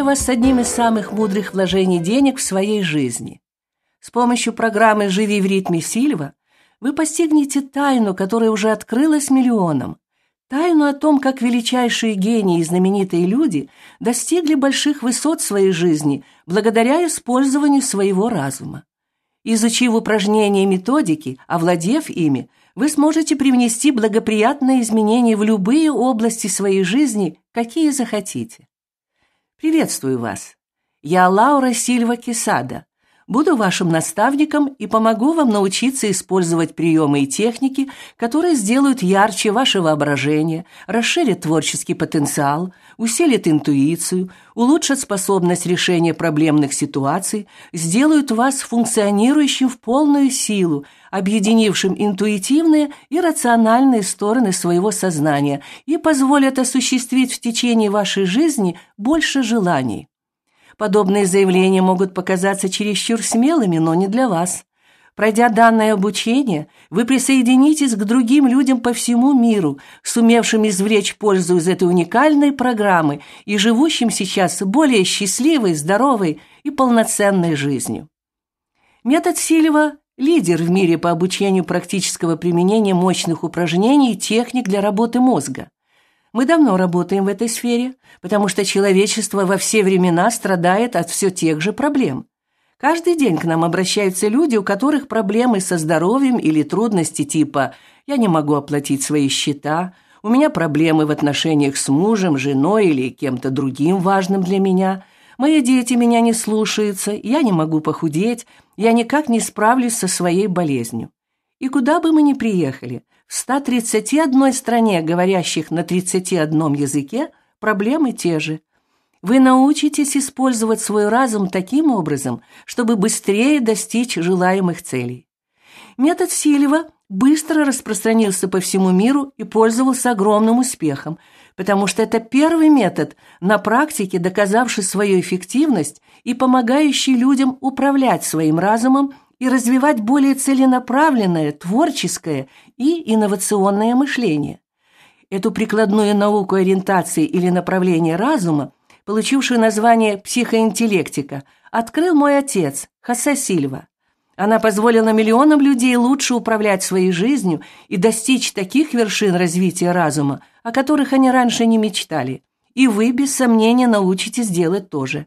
Поздравляю вас с одним из самых мудрых вложений денег в своей жизни. С помощью программы «Живи в ритме Сильва» вы постигнете тайну, которая уже открылась миллионам. Тайну о том, как величайшие гении и знаменитые люди достигли больших высот своей жизни благодаря использованию своего разума. Изучив упражнения и методики, овладев ими, вы сможете привнести благоприятные изменения в любые области своей жизни, какие захотите. «Приветствую вас. Я Лаура Сильва Кесада, Буду вашим наставником и помогу вам научиться использовать приемы и техники, которые сделают ярче ваше воображение, расширят творческий потенциал, усилят интуицию, улучшат способность решения проблемных ситуаций, сделают вас функционирующим в полную силу, объединившим интуитивные и рациональные стороны своего сознания и позволят осуществить в течение вашей жизни больше желаний. Подобные заявления могут показаться чересчур смелыми, но не для вас. Пройдя данное обучение, вы присоединитесь к другим людям по всему миру, сумевшим извлечь пользу из этой уникальной программы и живущим сейчас более счастливой, здоровой и полноценной жизнью. Метод Сильва – лидер в мире по обучению практического применения мощных упражнений и техник для работы мозга – мы давно работаем в этой сфере, потому что человечество во все времена страдает от все тех же проблем. Каждый день к нам обращаются люди, у которых проблемы со здоровьем или трудности типа «я не могу оплатить свои счета», «у меня проблемы в отношениях с мужем, женой или кем-то другим важным для меня», «мои дети меня не слушаются», «я не могу похудеть», «я никак не справлюсь со своей болезнью». И куда бы мы ни приехали, 131 стране, говорящих на 31 языке, проблемы те же. Вы научитесь использовать свой разум таким образом, чтобы быстрее достичь желаемых целей. Метод Сильва быстро распространился по всему миру и пользовался огромным успехом, потому что это первый метод, на практике доказавший свою эффективность и помогающий людям управлять своим разумом и развивать более целенаправленное, творческое и инновационное мышление. Эту прикладную науку ориентации или направления разума, получившую название психоинтеллектика, открыл мой отец, Хосе Сильва. Она позволила миллионам людей лучше управлять своей жизнью и достичь таких вершин развития разума, о которых они раньше не мечтали. И вы, без сомнения, научитесь делать то же.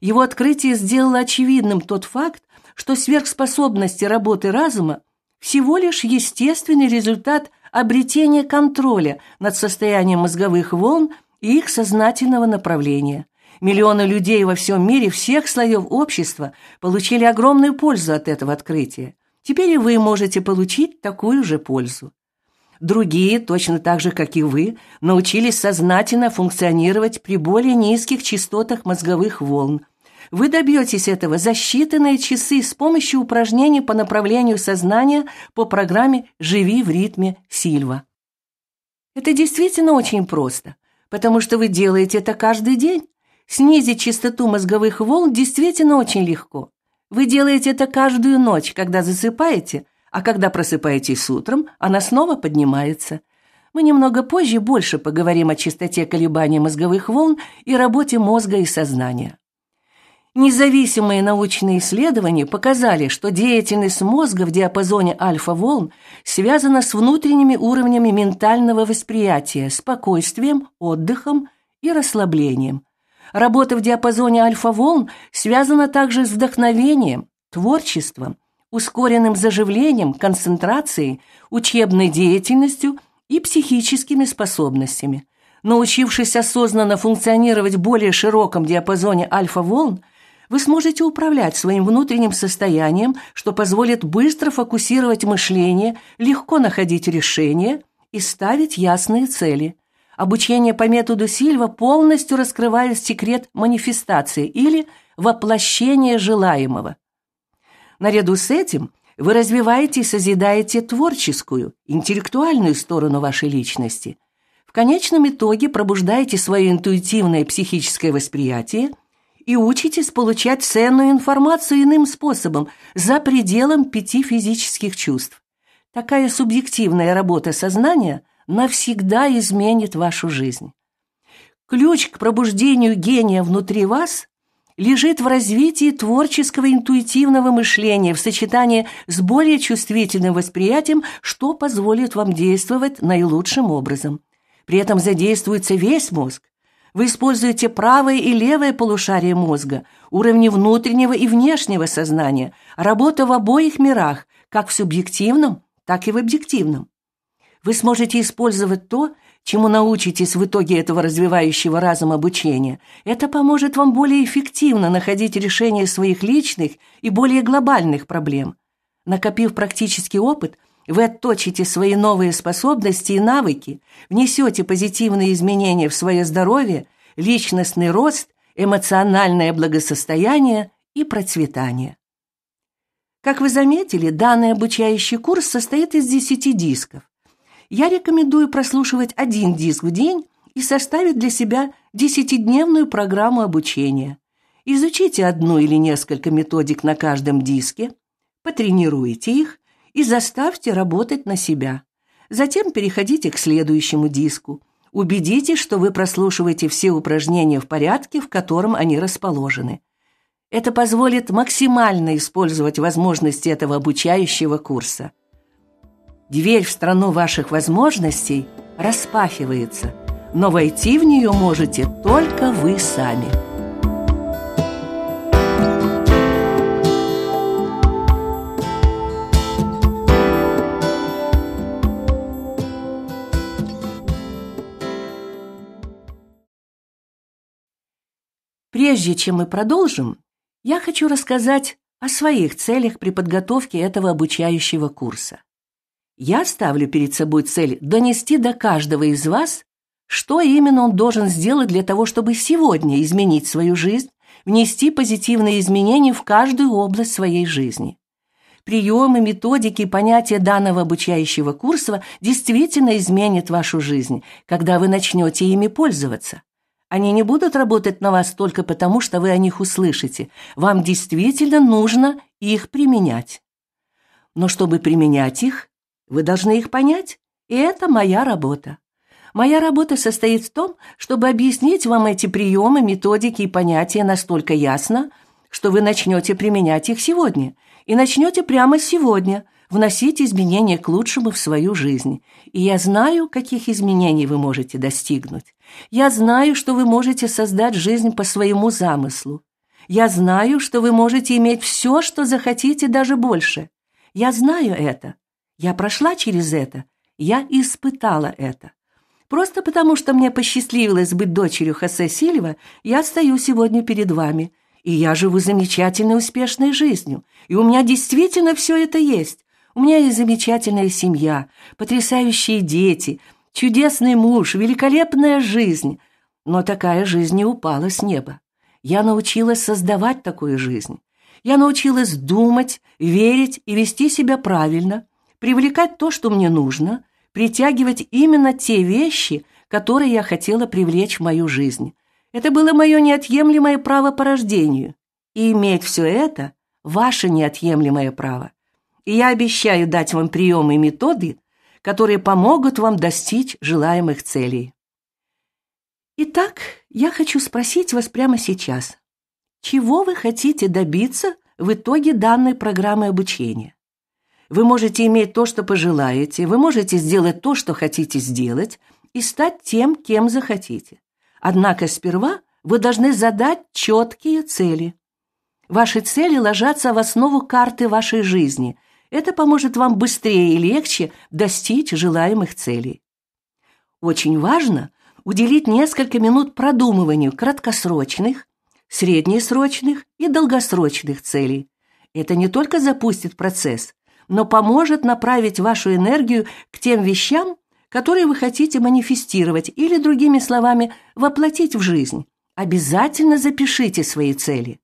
Его открытие сделало очевидным тот факт, что сверхспособности работы разума – всего лишь естественный результат обретения контроля над состоянием мозговых волн и их сознательного направления. Миллионы людей во всем мире всех слоев общества получили огромную пользу от этого открытия. Теперь и вы можете получить такую же пользу. Другие, точно так же, как и вы, научились сознательно функционировать при более низких частотах мозговых волн – вы добьетесь этого за считанные часы с помощью упражнений по направлению сознания по программе «Живи в ритме Сильва». Это действительно очень просто, потому что вы делаете это каждый день. Снизить частоту мозговых волн действительно очень легко. Вы делаете это каждую ночь, когда засыпаете, а когда просыпаетесь утром, она снова поднимается. Мы немного позже больше поговорим о частоте колебаний мозговых волн и работе мозга и сознания. Независимые научные исследования показали, что деятельность мозга в диапазоне альфа-волн связана с внутренними уровнями ментального восприятия, спокойствием, отдыхом и расслаблением. Работа в диапазоне альфа-волн связана также с вдохновением, творчеством, ускоренным заживлением, концентрацией, учебной деятельностью и психическими способностями. Научившись осознанно функционировать в более широком диапазоне альфа-волн, вы сможете управлять своим внутренним состоянием, что позволит быстро фокусировать мышление, легко находить решения и ставить ясные цели. Обучение по методу Сильва полностью раскрывает секрет манифестации или воплощения желаемого. Наряду с этим вы развиваете и созидаете творческую, интеллектуальную сторону вашей личности. В конечном итоге пробуждаете свое интуитивное психическое восприятие – и учитесь получать ценную информацию иным способом, за пределом пяти физических чувств. Такая субъективная работа сознания навсегда изменит вашу жизнь. Ключ к пробуждению гения внутри вас лежит в развитии творческого интуитивного мышления в сочетании с более чувствительным восприятием, что позволит вам действовать наилучшим образом. При этом задействуется весь мозг, вы используете правое и левое полушарие мозга, уровни внутреннего и внешнего сознания, работа в обоих мирах, как в субъективном, так и в объективном. Вы сможете использовать то, чему научитесь в итоге этого развивающего разум обучения. Это поможет вам более эффективно находить решение своих личных и более глобальных проблем. Накопив практический опыт, вы отточите свои новые способности и навыки, внесете позитивные изменения в свое здоровье, личностный рост, эмоциональное благосостояние и процветание. Как вы заметили, данный обучающий курс состоит из 10 дисков. Я рекомендую прослушивать один диск в день и составить для себя десятидневную программу обучения. Изучите одну или несколько методик на каждом диске, потренируйте их, и заставьте работать на себя. Затем переходите к следующему диску. Убедитесь, что вы прослушиваете все упражнения в порядке, в котором они расположены. Это позволит максимально использовать возможности этого обучающего курса. Дверь в страну ваших возможностей распахивается, но войти в нее можете только вы сами. Прежде чем мы продолжим, я хочу рассказать о своих целях при подготовке этого обучающего курса. Я ставлю перед собой цель донести до каждого из вас, что именно он должен сделать для того, чтобы сегодня изменить свою жизнь, внести позитивные изменения в каждую область своей жизни. Приемы, методики, понятия данного обучающего курса действительно изменят вашу жизнь, когда вы начнете ими пользоваться. Они не будут работать на вас только потому, что вы о них услышите. Вам действительно нужно их применять. Но чтобы применять их, вы должны их понять, и это моя работа. Моя работа состоит в том, чтобы объяснить вам эти приемы, методики и понятия настолько ясно, что вы начнете применять их сегодня. И начнете прямо сегодня вносить изменения к лучшему в свою жизнь. И я знаю, каких изменений вы можете достигнуть. Я знаю, что вы можете создать жизнь по своему замыслу. Я знаю, что вы можете иметь все, что захотите, даже больше. Я знаю это. Я прошла через это. Я испытала это. Просто потому, что мне посчастливилось быть дочерью Хосе Сильва, я стою сегодня перед вами. И я живу замечательной, успешной жизнью. И у меня действительно все это есть. У меня есть замечательная семья, потрясающие дети, Чудесный муж, великолепная жизнь. Но такая жизнь не упала с неба. Я научилась создавать такую жизнь. Я научилась думать, верить и вести себя правильно, привлекать то, что мне нужно, притягивать именно те вещи, которые я хотела привлечь в мою жизнь. Это было мое неотъемлемое право по рождению. И иметь все это – ваше неотъемлемое право. И я обещаю дать вам приемы и методы, которые помогут вам достичь желаемых целей. Итак, я хочу спросить вас прямо сейчас, чего вы хотите добиться в итоге данной программы обучения? Вы можете иметь то, что пожелаете, вы можете сделать то, что хотите сделать, и стать тем, кем захотите. Однако сперва вы должны задать четкие цели. Ваши цели ложатся в основу карты вашей жизни – это поможет вам быстрее и легче достичь желаемых целей. Очень важно уделить несколько минут продумыванию краткосрочных, среднесрочных и долгосрочных целей. Это не только запустит процесс, но поможет направить вашу энергию к тем вещам, которые вы хотите манифестировать или, другими словами, воплотить в жизнь. Обязательно запишите свои цели.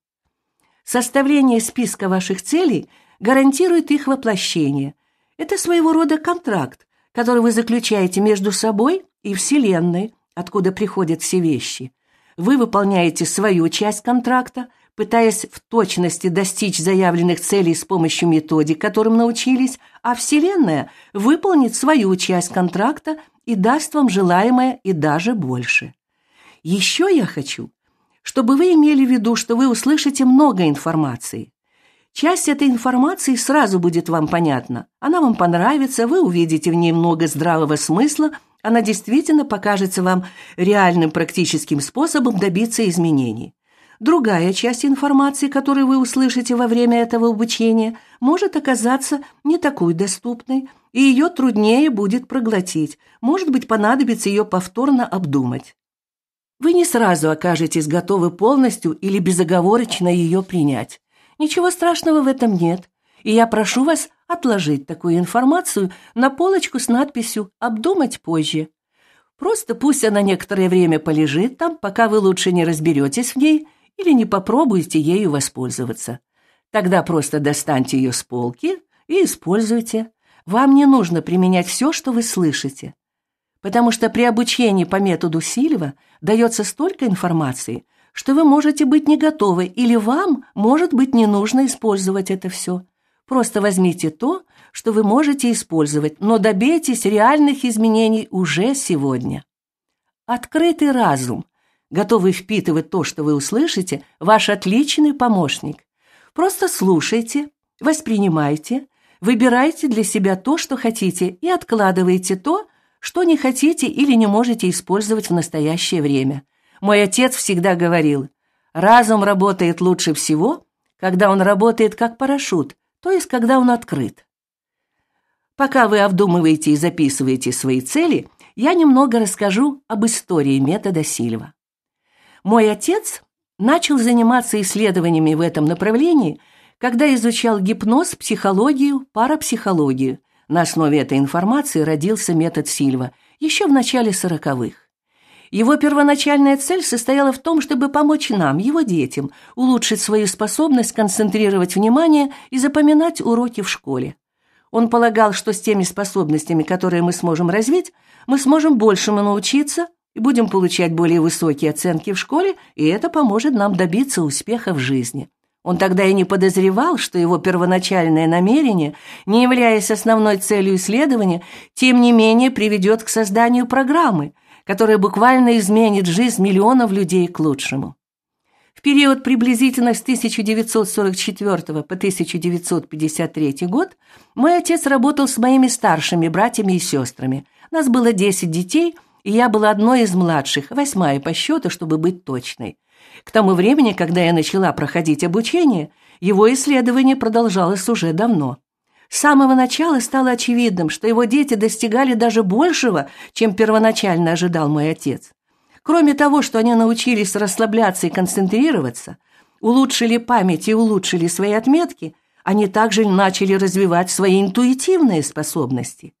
Составление списка ваших целей гарантирует их воплощение. Это своего рода контракт, который вы заключаете между собой и Вселенной, откуда приходят все вещи. Вы выполняете свою часть контракта, пытаясь в точности достичь заявленных целей с помощью методик, которым научились, а Вселенная выполнит свою часть контракта и даст вам желаемое и даже больше. Еще я хочу, чтобы вы имели в виду, что вы услышите много информации. Часть этой информации сразу будет вам понятна. Она вам понравится, вы увидите в ней много здравого смысла, она действительно покажется вам реальным практическим способом добиться изменений. Другая часть информации, которую вы услышите во время этого обучения, может оказаться не такой доступной, и ее труднее будет проглотить, может быть, понадобится ее повторно обдумать. Вы не сразу окажетесь готовы полностью или безоговорочно ее принять. Ничего страшного в этом нет, и я прошу вас отложить такую информацию на полочку с надписью «Обдумать позже». Просто пусть она некоторое время полежит там, пока вы лучше не разберетесь в ней или не попробуете ею воспользоваться. Тогда просто достаньте ее с полки и используйте. Вам не нужно применять все, что вы слышите, потому что при обучении по методу Сильва дается столько информации – что вы можете быть не готовы или вам, может быть, не нужно использовать это все. Просто возьмите то, что вы можете использовать, но добейтесь реальных изменений уже сегодня. Открытый разум, готовый впитывать то, что вы услышите, ваш отличный помощник. Просто слушайте, воспринимайте, выбирайте для себя то, что хотите, и откладывайте то, что не хотите или не можете использовать в настоящее время – мой отец всегда говорил, разум работает лучше всего, когда он работает как парашют, то есть когда он открыт. Пока вы обдумываете и записываете свои цели, я немного расскажу об истории метода Сильва. Мой отец начал заниматься исследованиями в этом направлении, когда изучал гипноз, психологию, парапсихологию. На основе этой информации родился метод Сильва еще в начале сороковых. Его первоначальная цель состояла в том, чтобы помочь нам, его детям, улучшить свою способность концентрировать внимание и запоминать уроки в школе. Он полагал, что с теми способностями, которые мы сможем развить, мы сможем большему научиться и будем получать более высокие оценки в школе, и это поможет нам добиться успеха в жизни. Он тогда и не подозревал, что его первоначальное намерение, не являясь основной целью исследования, тем не менее приведет к созданию программы, которая буквально изменит жизнь миллионов людей к лучшему. В период приблизительно с 1944 по 1953 год мой отец работал с моими старшими братьями и сестрами. Нас было 10 детей, и я была одной из младших, восьмая по счету, чтобы быть точной. К тому времени, когда я начала проходить обучение, его исследование продолжалось уже давно. С самого начала стало очевидным, что его дети достигали даже большего, чем первоначально ожидал мой отец. Кроме того, что они научились расслабляться и концентрироваться, улучшили память и улучшили свои отметки, они также начали развивать свои интуитивные способности.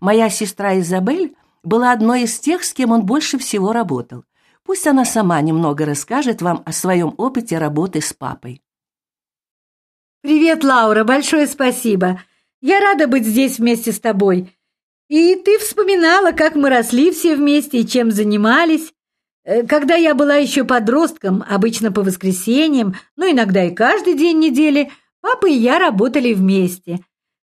Моя сестра Изабель была одной из тех, с кем он больше всего работал. Пусть она сама немного расскажет вам о своем опыте работы с папой. «Привет, Лаура, большое спасибо. Я рада быть здесь вместе с тобой. И ты вспоминала, как мы росли все вместе и чем занимались. Э, когда я была еще подростком, обычно по воскресеньям, но ну, иногда и каждый день недели, папа и я работали вместе.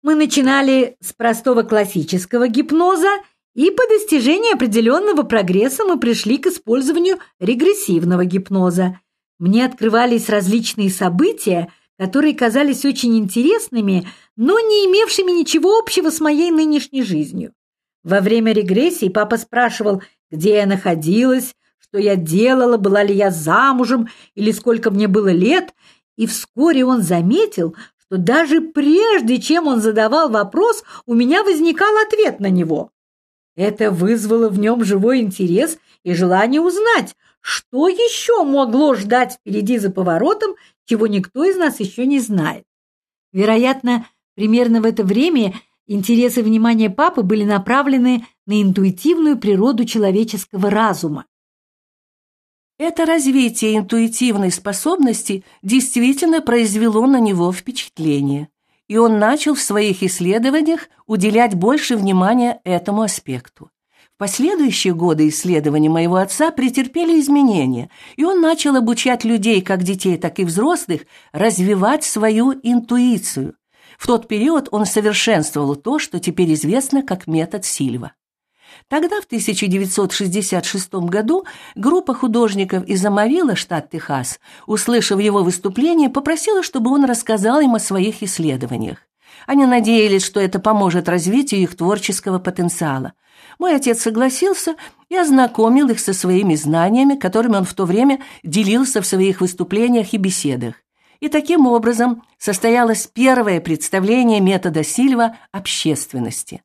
Мы начинали с простого классического гипноза, и по достижении определенного прогресса мы пришли к использованию регрессивного гипноза. Мне открывались различные события, которые казались очень интересными, но не имевшими ничего общего с моей нынешней жизнью. Во время регрессии папа спрашивал, где я находилась, что я делала, была ли я замужем или сколько мне было лет, и вскоре он заметил, что даже прежде, чем он задавал вопрос, у меня возникал ответ на него. Это вызвало в нем живой интерес и желание узнать, что еще могло ждать впереди за поворотом, чего никто из нас еще не знает. Вероятно, Примерно в это время интересы внимания папы были направлены на интуитивную природу человеческого разума. Это развитие интуитивной способности действительно произвело на него впечатление, и он начал в своих исследованиях уделять больше внимания этому аспекту. В последующие годы исследования моего отца претерпели изменения, и он начал обучать людей, как детей, так и взрослых, развивать свою интуицию, в тот период он совершенствовал то, что теперь известно как метод Сильва. Тогда, в 1966 году, группа художников из Амарила, штат Техас, услышав его выступление, попросила, чтобы он рассказал им о своих исследованиях. Они надеялись, что это поможет развитию их творческого потенциала. Мой отец согласился и ознакомил их со своими знаниями, которыми он в то время делился в своих выступлениях и беседах. И таким образом состоялось первое представление метода Сильва общественности.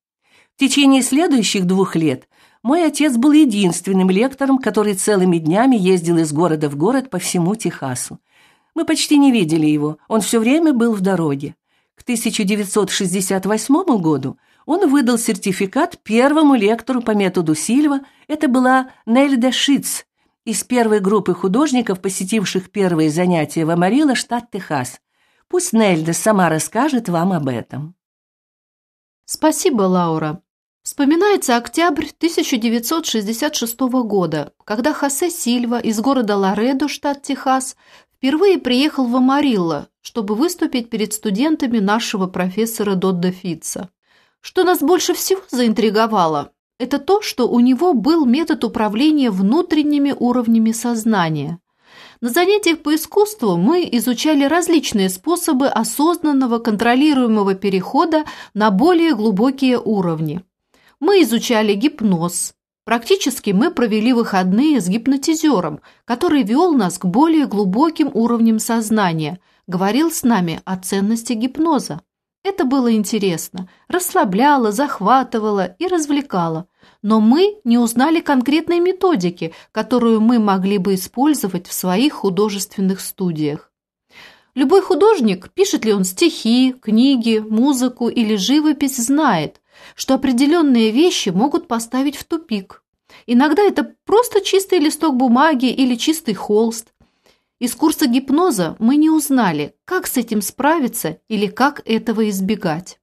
В течение следующих двух лет мой отец был единственным лектором, который целыми днями ездил из города в город по всему Техасу. Мы почти не видели его, он все время был в дороге. К 1968 году он выдал сертификат первому лектору по методу Сильва, это была Нельда Шиц, из первой группы художников, посетивших первые занятия в Амарилла, штат Техас. Пусть Нельда сама расскажет вам об этом. Спасибо, Лаура. Вспоминается октябрь 1966 года, когда Хосе Сильва из города Ларедо, штат Техас, впервые приехал в Амарилла, чтобы выступить перед студентами нашего профессора Додда Фитца. Что нас больше всего заинтриговало, это то, что у него был метод управления внутренними уровнями сознания. На занятиях по искусству мы изучали различные способы осознанного контролируемого перехода на более глубокие уровни. Мы изучали гипноз. Практически мы провели выходные с гипнотизером, который вел нас к более глубоким уровням сознания, говорил с нами о ценности гипноза. Это было интересно, расслабляло, захватывало и развлекало но мы не узнали конкретной методики, которую мы могли бы использовать в своих художественных студиях. Любой художник, пишет ли он стихи, книги, музыку или живопись, знает, что определенные вещи могут поставить в тупик. Иногда это просто чистый листок бумаги или чистый холст. Из курса гипноза мы не узнали, как с этим справиться или как этого избегать.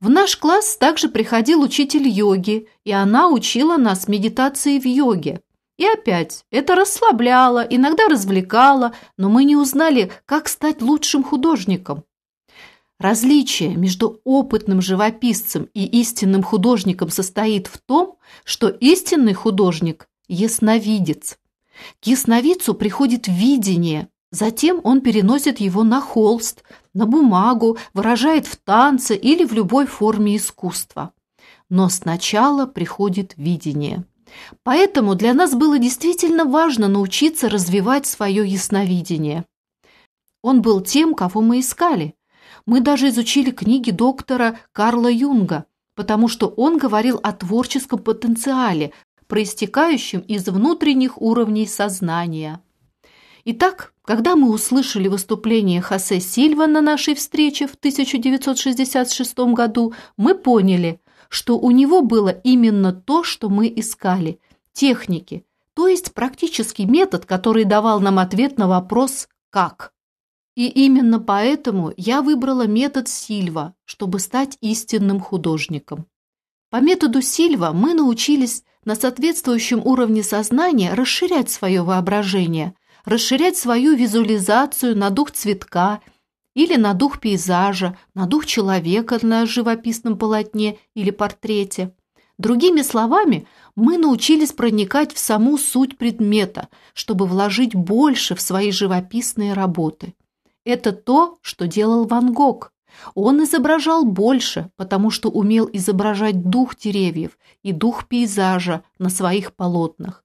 В наш класс также приходил учитель йоги, и она учила нас медитации в йоге. И опять, это расслабляло, иногда развлекало, но мы не узнали, как стать лучшим художником. Различие между опытным живописцем и истинным художником состоит в том, что истинный художник – ясновидец. К ясновидцу приходит видение, Затем он переносит его на холст, на бумагу, выражает в танце или в любой форме искусства. Но сначала приходит видение. Поэтому для нас было действительно важно научиться развивать свое ясновидение. Он был тем, кого мы искали. Мы даже изучили книги доктора Карла Юнга, потому что он говорил о творческом потенциале, проистекающем из внутренних уровней сознания. Итак, когда мы услышали выступление Хосе Сильва на нашей встрече в 1966 году, мы поняли, что у него было именно то, что мы искали – техники, то есть практический метод, который давал нам ответ на вопрос «как?». И именно поэтому я выбрала метод Сильва, чтобы стать истинным художником. По методу Сильва мы научились на соответствующем уровне сознания расширять свое воображение – расширять свою визуализацию на дух цветка или на дух пейзажа, на дух человека на живописном полотне или портрете. Другими словами, мы научились проникать в саму суть предмета, чтобы вложить больше в свои живописные работы. Это то, что делал Ван Гог. Он изображал больше, потому что умел изображать дух деревьев и дух пейзажа на своих полотнах.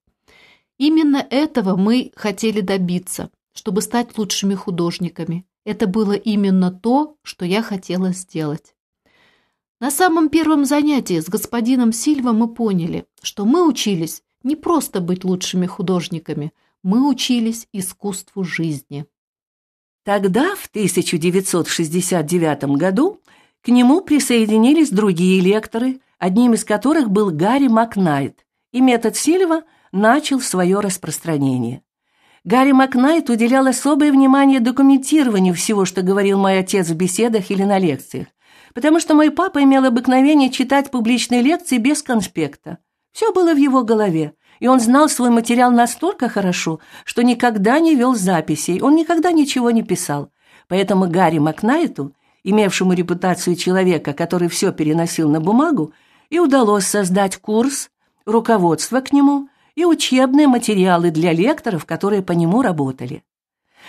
Именно этого мы хотели добиться, чтобы стать лучшими художниками. Это было именно то, что я хотела сделать. На самом первом занятии с господином Сильва мы поняли, что мы учились не просто быть лучшими художниками, мы учились искусству жизни. Тогда, в 1969 году, к нему присоединились другие лекторы, одним из которых был Гарри Макнайт, и метод Сильва – начал свое распространение. Гарри Макнайт уделял особое внимание документированию всего, что говорил мой отец в беседах или на лекциях, потому что мой папа имел обыкновение читать публичные лекции без конспекта. Все было в его голове, и он знал свой материал настолько хорошо, что никогда не вел записей, он никогда ничего не писал. Поэтому Гарри Макнайту, имевшему репутацию человека, который все переносил на бумагу, и удалось создать курс, руководство к нему и учебные материалы для лекторов, которые по нему работали.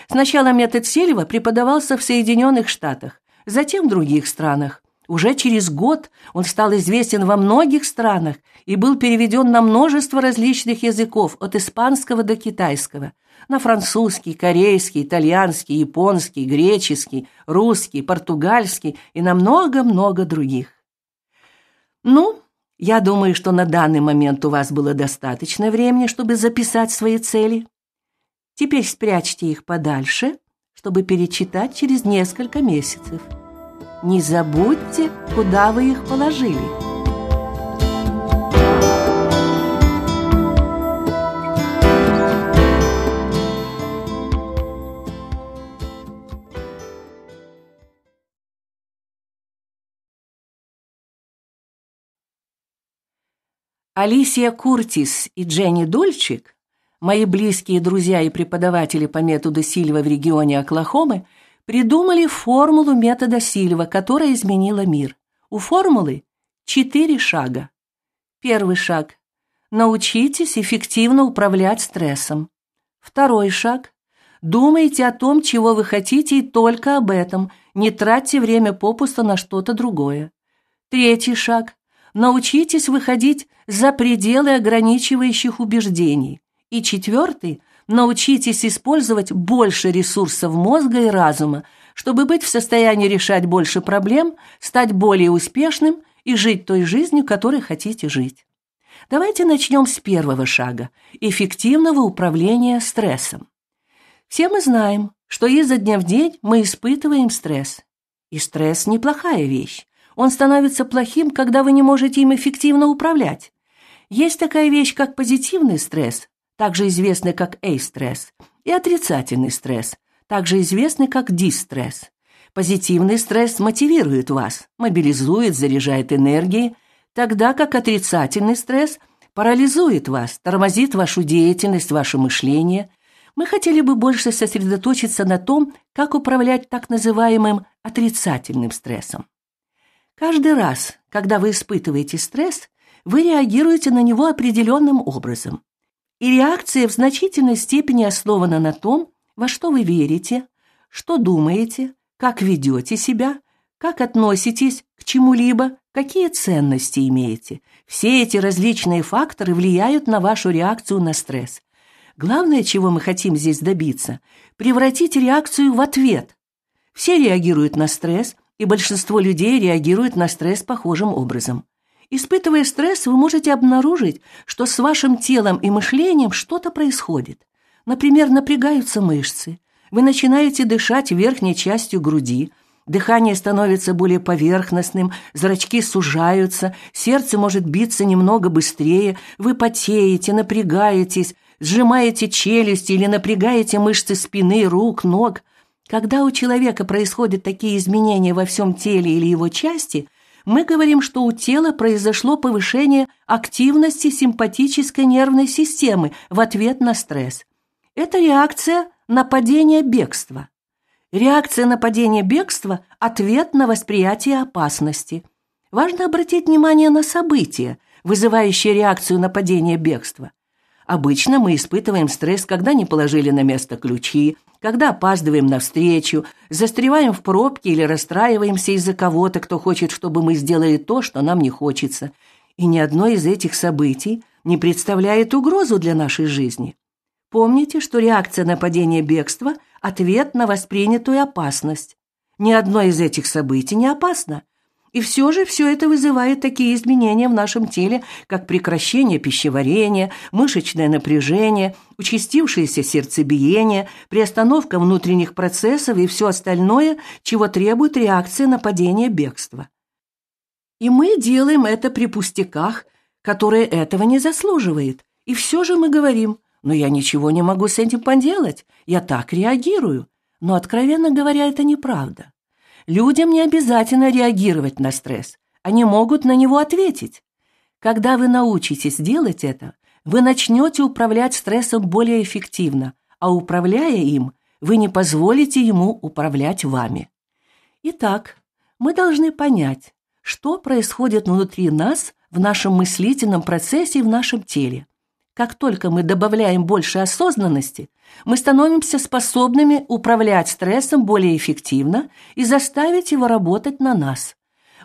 Сначала метод Селева преподавался в Соединенных Штатах, затем в других странах. Уже через год он стал известен во многих странах и был переведен на множество различных языков, от испанского до китайского, на французский, корейский, итальянский, японский, греческий, русский, португальский и на много-много других. Ну, я думаю, что на данный момент у вас было достаточно времени, чтобы записать свои цели. Теперь спрячьте их подальше, чтобы перечитать через несколько месяцев. Не забудьте, куда вы их положили. Алисия Куртис и Дженни Дольчик, мои близкие друзья и преподаватели по методу Сильва в регионе Оклахомы, придумали формулу метода Сильва, которая изменила мир. У формулы четыре шага. Первый шаг – научитесь эффективно управлять стрессом. Второй шаг – думайте о том, чего вы хотите, и только об этом, не тратьте время попусту на что-то другое. Третий шаг научитесь выходить за пределы ограничивающих убеждений. И четвертый – научитесь использовать больше ресурсов мозга и разума, чтобы быть в состоянии решать больше проблем, стать более успешным и жить той жизнью, которой хотите жить. Давайте начнем с первого шага – эффективного управления стрессом. Все мы знаем, что изо дня в день мы испытываем стресс. И стресс – неплохая вещь. Он становится плохим, когда вы не можете им эффективно управлять. Есть такая вещь, как позитивный стресс, также известный как эйстресс, и отрицательный стресс, также известный как дистресс. Позитивный стресс мотивирует вас, мобилизует, заряжает энергией, тогда как отрицательный стресс парализует вас, тормозит вашу деятельность, ваше мышление. Мы хотели бы больше сосредоточиться на том, как управлять так называемым отрицательным стрессом. Каждый раз, когда вы испытываете стресс, вы реагируете на него определенным образом. И реакция в значительной степени основана на том, во что вы верите, что думаете, как ведете себя, как относитесь к чему-либо, какие ценности имеете. Все эти различные факторы влияют на вашу реакцию на стресс. Главное, чего мы хотим здесь добиться – превратить реакцию в ответ. Все реагируют на стресс, и большинство людей реагирует на стресс похожим образом. Испытывая стресс, вы можете обнаружить, что с вашим телом и мышлением что-то происходит. Например, напрягаются мышцы, вы начинаете дышать верхней частью груди, дыхание становится более поверхностным, зрачки сужаются, сердце может биться немного быстрее, вы потеете, напрягаетесь, сжимаете челюсти или напрягаете мышцы спины, рук, ног – когда у человека происходят такие изменения во всем теле или его части, мы говорим, что у тела произошло повышение активности симпатической нервной системы в ответ на стресс. Это реакция нападения бегства. Реакция нападения бегства – ответ на восприятие опасности. Важно обратить внимание на события, вызывающие реакцию нападения бегства. Обычно мы испытываем стресс, когда не положили на место ключи, когда опаздываем на встречу, застреваем в пробке или расстраиваемся из-за кого-то, кто хочет, чтобы мы сделали то, что нам не хочется. И ни одно из этих событий не представляет угрозу для нашей жизни. Помните, что реакция на падение бегства – ответ на воспринятую опасность. Ни одно из этих событий не опасно. И все же все это вызывает такие изменения в нашем теле, как прекращение пищеварения, мышечное напряжение, участившееся сердцебиение, приостановка внутренних процессов и все остальное, чего требует реакция нападения бегства. И мы делаем это при пустяках, которые этого не заслуживают. И все же мы говорим, но я ничего не могу с этим поделать, я так реагирую. Но, откровенно говоря, это неправда. Людям не обязательно реагировать на стресс. Они могут на него ответить. Когда вы научитесь делать это, вы начнете управлять стрессом более эффективно, а управляя им, вы не позволите ему управлять вами. Итак, мы должны понять, что происходит внутри нас в нашем мыслительном процессе и в нашем теле. Как только мы добавляем больше осознанности, мы становимся способными управлять стрессом более эффективно и заставить его работать на нас.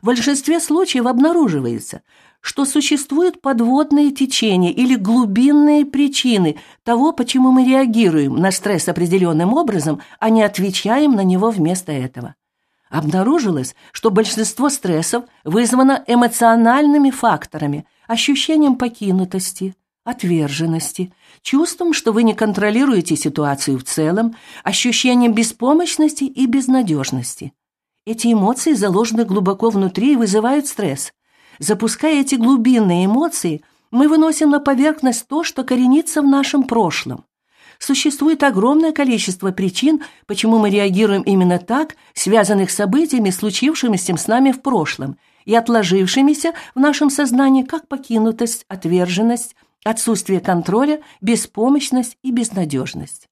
В большинстве случаев обнаруживается, что существуют подводные течения или глубинные причины того, почему мы реагируем на стресс определенным образом, а не отвечаем на него вместо этого. Обнаружилось, что большинство стрессов вызвано эмоциональными факторами, ощущением покинутости – отверженности, чувством, что вы не контролируете ситуацию в целом, ощущением беспомощности и безнадежности. Эти эмоции заложены глубоко внутри и вызывают стресс. Запуская эти глубинные эмоции, мы выносим на поверхность то, что коренится в нашем прошлом. Существует огромное количество причин, почему мы реагируем именно так, связанных с событиями, случившимися с нами в прошлом, и отложившимися в нашем сознании как покинутость, отверженность, Отсутствие контроля, беспомощность и безнадежность.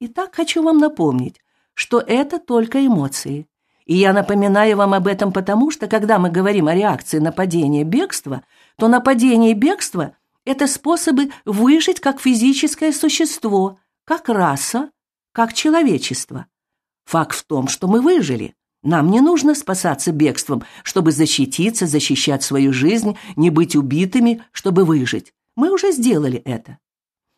Итак, хочу вам напомнить, что это только эмоции. И я напоминаю вам об этом потому, что когда мы говорим о реакции нападения бегства, то нападение и бегство – это способы выжить как физическое существо, как раса, как человечество. Факт в том, что мы выжили. Нам не нужно спасаться бегством, чтобы защититься, защищать свою жизнь, не быть убитыми, чтобы выжить. Мы уже сделали это.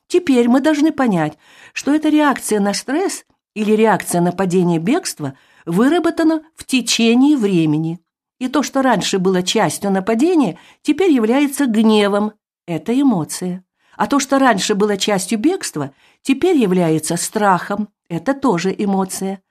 Теперь мы должны понять, что эта реакция на стресс или реакция на падение бегства выработана в течение времени. И то, что раньше было частью нападения, теперь является гневом. Это эмоция. А то, что раньше было частью бегства, теперь является страхом. Это тоже эмоция.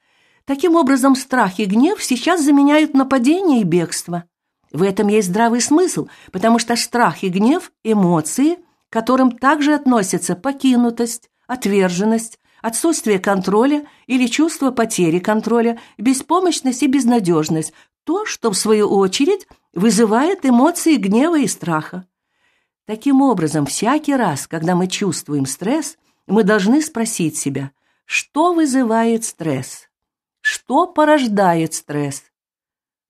Таким образом, страх и гнев сейчас заменяют нападение и бегство. В этом есть здравый смысл, потому что страх и гнев – эмоции, к которым также относятся покинутость, отверженность, отсутствие контроля или чувство потери контроля, беспомощность и безнадежность – то, что, в свою очередь, вызывает эмоции гнева и страха. Таким образом, всякий раз, когда мы чувствуем стресс, мы должны спросить себя, что вызывает стресс, что порождает стресс,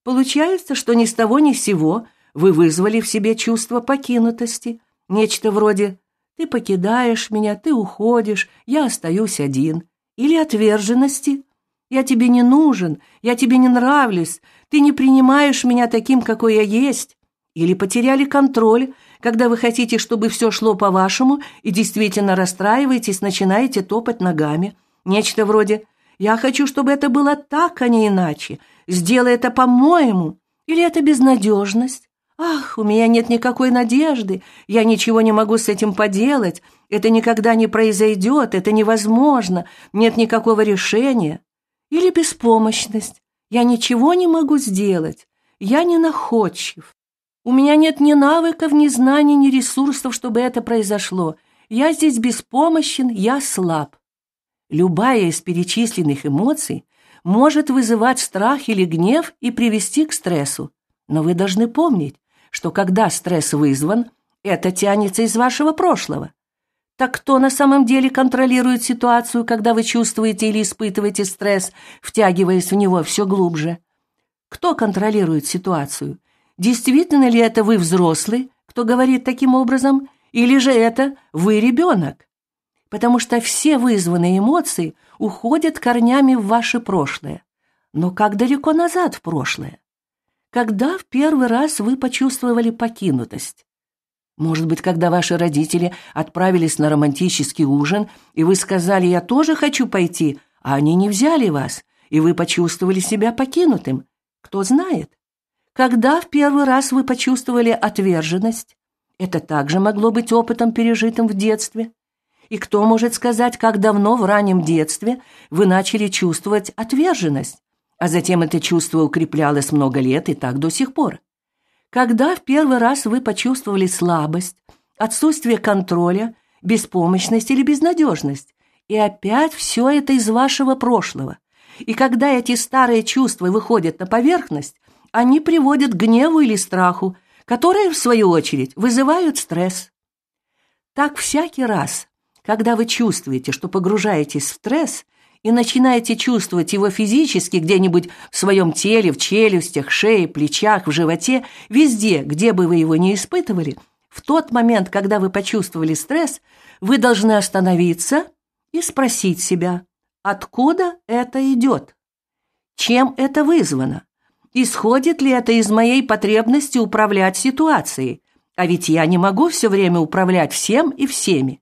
Получается, что ни с того ни с сего вы вызвали в себе чувство покинутости, нечто вроде «ты покидаешь меня, ты уходишь, я остаюсь один» или отверженности «я тебе не нужен, я тебе не нравлюсь, ты не принимаешь меня таким, какой я есть» или потеряли контроль, когда вы хотите, чтобы все шло по-вашему и действительно расстраиваетесь, начинаете топать ногами. Нечто вроде «я хочу, чтобы это было так, а не иначе», Сделай это по-моему. Или это безнадежность? Ах, у меня нет никакой надежды. Я ничего не могу с этим поделать. Это никогда не произойдет. Это невозможно. Нет никакого решения. Или беспомощность. Я ничего не могу сделать. Я не находчив. У меня нет ни навыков, ни знаний, ни ресурсов, чтобы это произошло. Я здесь беспомощен, я слаб. Любая из перечисленных эмоций может вызывать страх или гнев и привести к стрессу. Но вы должны помнить, что когда стресс вызван, это тянется из вашего прошлого. Так кто на самом деле контролирует ситуацию, когда вы чувствуете или испытываете стресс, втягиваясь в него все глубже? Кто контролирует ситуацию? Действительно ли это вы взрослый, кто говорит таким образом, или же это вы ребенок? потому что все вызванные эмоции уходят корнями в ваше прошлое. Но как далеко назад в прошлое? Когда в первый раз вы почувствовали покинутость? Может быть, когда ваши родители отправились на романтический ужин, и вы сказали «я тоже хочу пойти», а они не взяли вас, и вы почувствовали себя покинутым. Кто знает? Когда в первый раз вы почувствовали отверженность? Это также могло быть опытом, пережитым в детстве. И кто может сказать, как давно в раннем детстве вы начали чувствовать отверженность, а затем это чувство укреплялось много лет и так до сих пор? Когда в первый раз вы почувствовали слабость, отсутствие контроля, беспомощность или безнадежность? И опять все это из вашего прошлого. И когда эти старые чувства выходят на поверхность, они приводят к гневу или страху, которые, в свою очередь, вызывают стресс. Так всякий раз, когда вы чувствуете, что погружаетесь в стресс и начинаете чувствовать его физически где-нибудь в своем теле, в челюстях, шее, плечах, в животе, везде, где бы вы его не испытывали, в тот момент, когда вы почувствовали стресс, вы должны остановиться и спросить себя, откуда это идет, чем это вызвано, исходит ли это из моей потребности управлять ситуацией, а ведь я не могу все время управлять всем и всеми.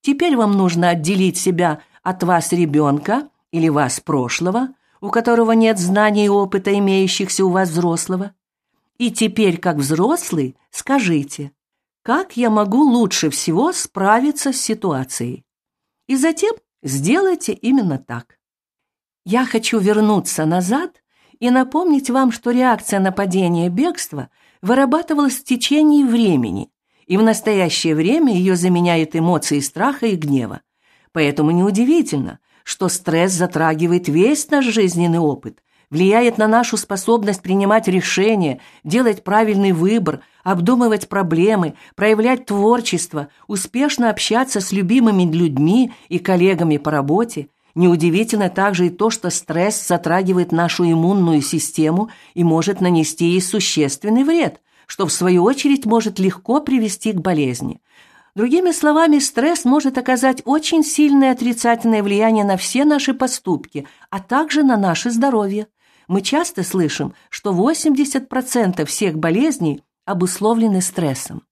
Теперь вам нужно отделить себя от вас ребенка или вас прошлого, у которого нет знаний и опыта, имеющихся у вас взрослого. И теперь, как взрослый, скажите, как я могу лучше всего справиться с ситуацией. И затем сделайте именно так. Я хочу вернуться назад и напомнить вам, что реакция на падение бегства вырабатывалась в течение времени, и в настоящее время ее заменяют эмоции страха и гнева. Поэтому неудивительно, что стресс затрагивает весь наш жизненный опыт, влияет на нашу способность принимать решения, делать правильный выбор, обдумывать проблемы, проявлять творчество, успешно общаться с любимыми людьми и коллегами по работе. Неудивительно также и то, что стресс затрагивает нашу иммунную систему и может нанести ей существенный вред – что в свою очередь может легко привести к болезни. Другими словами, стресс может оказать очень сильное отрицательное влияние на все наши поступки, а также на наше здоровье. Мы часто слышим, что 80% всех болезней обусловлены стрессом.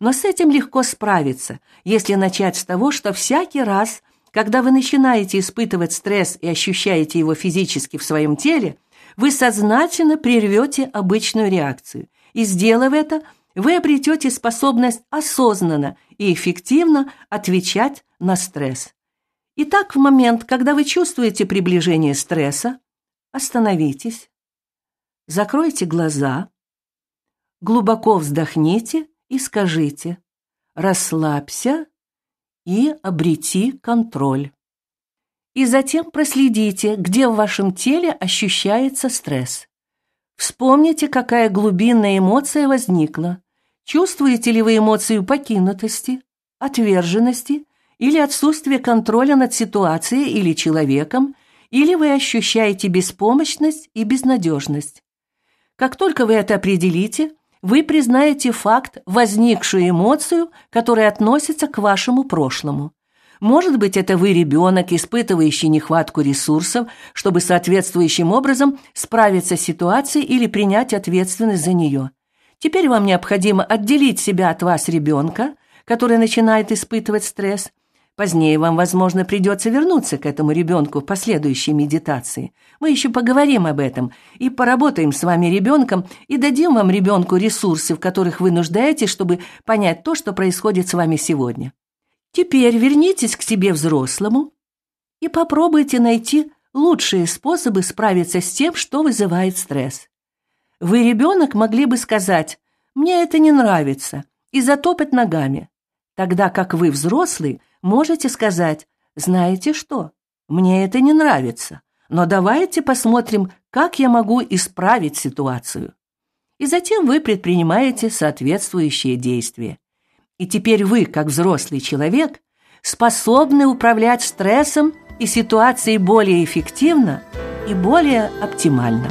Но с этим легко справиться, если начать с того, что всякий раз, когда вы начинаете испытывать стресс и ощущаете его физически в своем теле, вы сознательно прервете обычную реакцию и сделав это, вы обретете способность осознанно и эффективно отвечать на стресс. Итак, в момент, когда вы чувствуете приближение стресса, остановитесь, закройте глаза, глубоко вздохните и скажите «расслабься» и «обрети контроль». И затем проследите, где в вашем теле ощущается стресс. Вспомните, какая глубинная эмоция возникла. Чувствуете ли вы эмоцию покинутости, отверженности или отсутствия контроля над ситуацией или человеком, или вы ощущаете беспомощность и безнадежность. Как только вы это определите, вы признаете факт, возникшую эмоцию, которая относится к вашему прошлому. Может быть, это вы ребенок, испытывающий нехватку ресурсов, чтобы соответствующим образом справиться с ситуацией или принять ответственность за нее. Теперь вам необходимо отделить себя от вас ребенка, который начинает испытывать стресс. Позднее вам, возможно, придется вернуться к этому ребенку в последующей медитации. Мы еще поговорим об этом и поработаем с вами ребенком и дадим вам ребенку ресурсы, в которых вы нуждаетесь, чтобы понять то, что происходит с вами сегодня. Теперь вернитесь к себе взрослому и попробуйте найти лучшие способы справиться с тем, что вызывает стресс. Вы, ребенок, могли бы сказать «мне это не нравится» и затопать ногами, тогда как вы, взрослый, можете сказать «знаете что, мне это не нравится, но давайте посмотрим, как я могу исправить ситуацию». И затем вы предпринимаете соответствующие действия. И теперь вы, как взрослый человек, способны управлять стрессом и ситуацией более эффективно и более оптимально.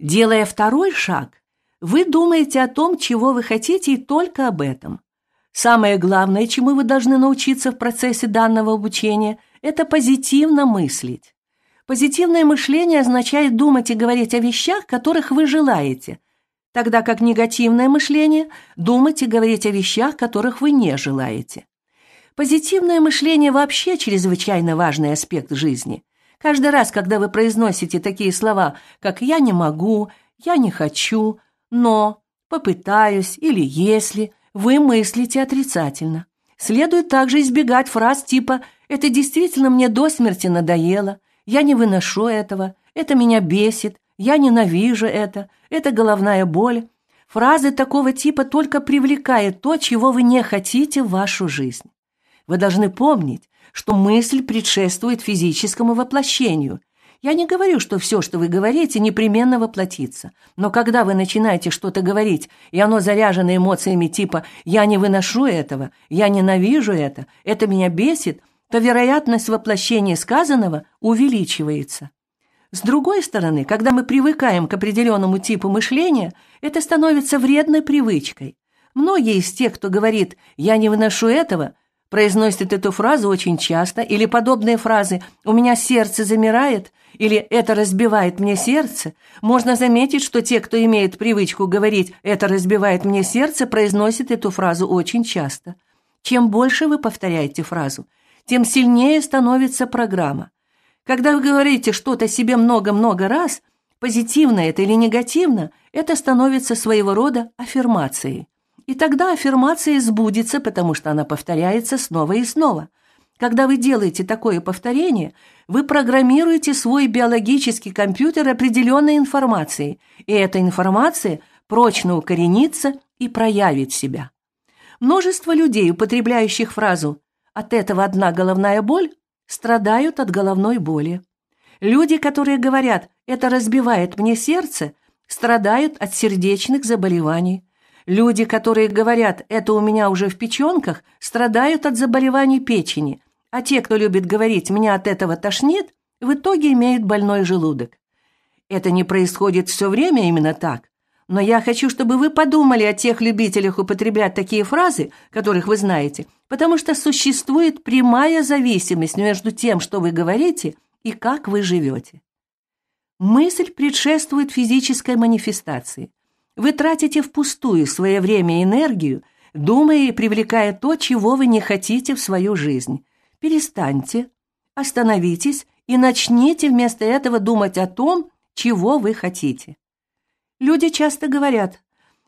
Делая второй шаг, вы думаете о том, чего вы хотите, и только об этом. Самое главное, чему вы должны научиться в процессе данного обучения, это позитивно мыслить. Позитивное мышление означает думать и говорить о вещах, которых вы желаете, тогда как негативное мышление – думать и говорить о вещах, которых вы не желаете. Позитивное мышление вообще чрезвычайно важный аспект жизни. Каждый раз, когда вы произносите такие слова, как «я не могу», «я не хочу», но, попытаюсь или если, вы мыслите отрицательно. Следует также избегать фраз типа «это действительно мне до смерти надоело», «я не выношу этого», «это меня бесит», «я ненавижу это», «это головная боль». Фразы такого типа только привлекают то, чего вы не хотите в вашу жизнь. Вы должны помнить, что мысль предшествует физическому воплощению – я не говорю, что все, что вы говорите, непременно воплотится. Но когда вы начинаете что-то говорить, и оно заряжено эмоциями типа «я не выношу этого», «я ненавижу это», «это меня бесит», то вероятность воплощения сказанного увеличивается. С другой стороны, когда мы привыкаем к определенному типу мышления, это становится вредной привычкой. Многие из тех, кто говорит «я не выношу этого», произносит эту фразу очень часто, или подобные фразы «у меня сердце замирает» или «это разбивает мне сердце», можно заметить, что те, кто имеет привычку говорить «это разбивает мне сердце», произносят эту фразу очень часто. Чем больше вы повторяете фразу, тем сильнее становится программа. Когда вы говорите что-то себе много-много раз, позитивно это или негативно, это становится своего рода аффирмацией. И тогда аффирмация сбудется, потому что она повторяется снова и снова. Когда вы делаете такое повторение, вы программируете свой биологический компьютер определенной информацией, и эта информация прочно укоренится и проявит себя. Множество людей, употребляющих фразу «от этого одна головная боль», страдают от головной боли. Люди, которые говорят «это разбивает мне сердце», страдают от сердечных заболеваний. Люди, которые говорят «это у меня уже в печенках», страдают от заболеваний печени, а те, кто любит говорить «меня от этого тошнит», в итоге имеют больной желудок. Это не происходит все время именно так. Но я хочу, чтобы вы подумали о тех любителях употреблять такие фразы, которых вы знаете, потому что существует прямая зависимость между тем, что вы говорите, и как вы живете. Мысль предшествует физической манифестации – вы тратите впустую свое время и энергию, думая и привлекая то, чего вы не хотите в свою жизнь. Перестаньте, остановитесь и начните вместо этого думать о том, чего вы хотите. Люди часто говорят,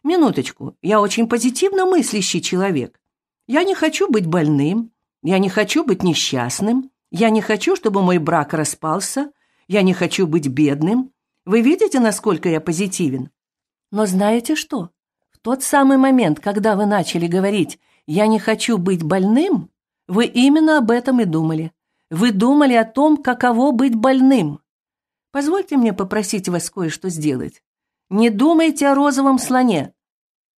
«Минуточку, я очень позитивно мыслящий человек. Я не хочу быть больным, я не хочу быть несчастным, я не хочу, чтобы мой брак распался, я не хочу быть бедным. Вы видите, насколько я позитивен? Но знаете что? В тот самый момент, когда вы начали говорить «я не хочу быть больным», вы именно об этом и думали. Вы думали о том, каково быть больным. Позвольте мне попросить вас кое-что сделать. Не думайте о розовом слоне.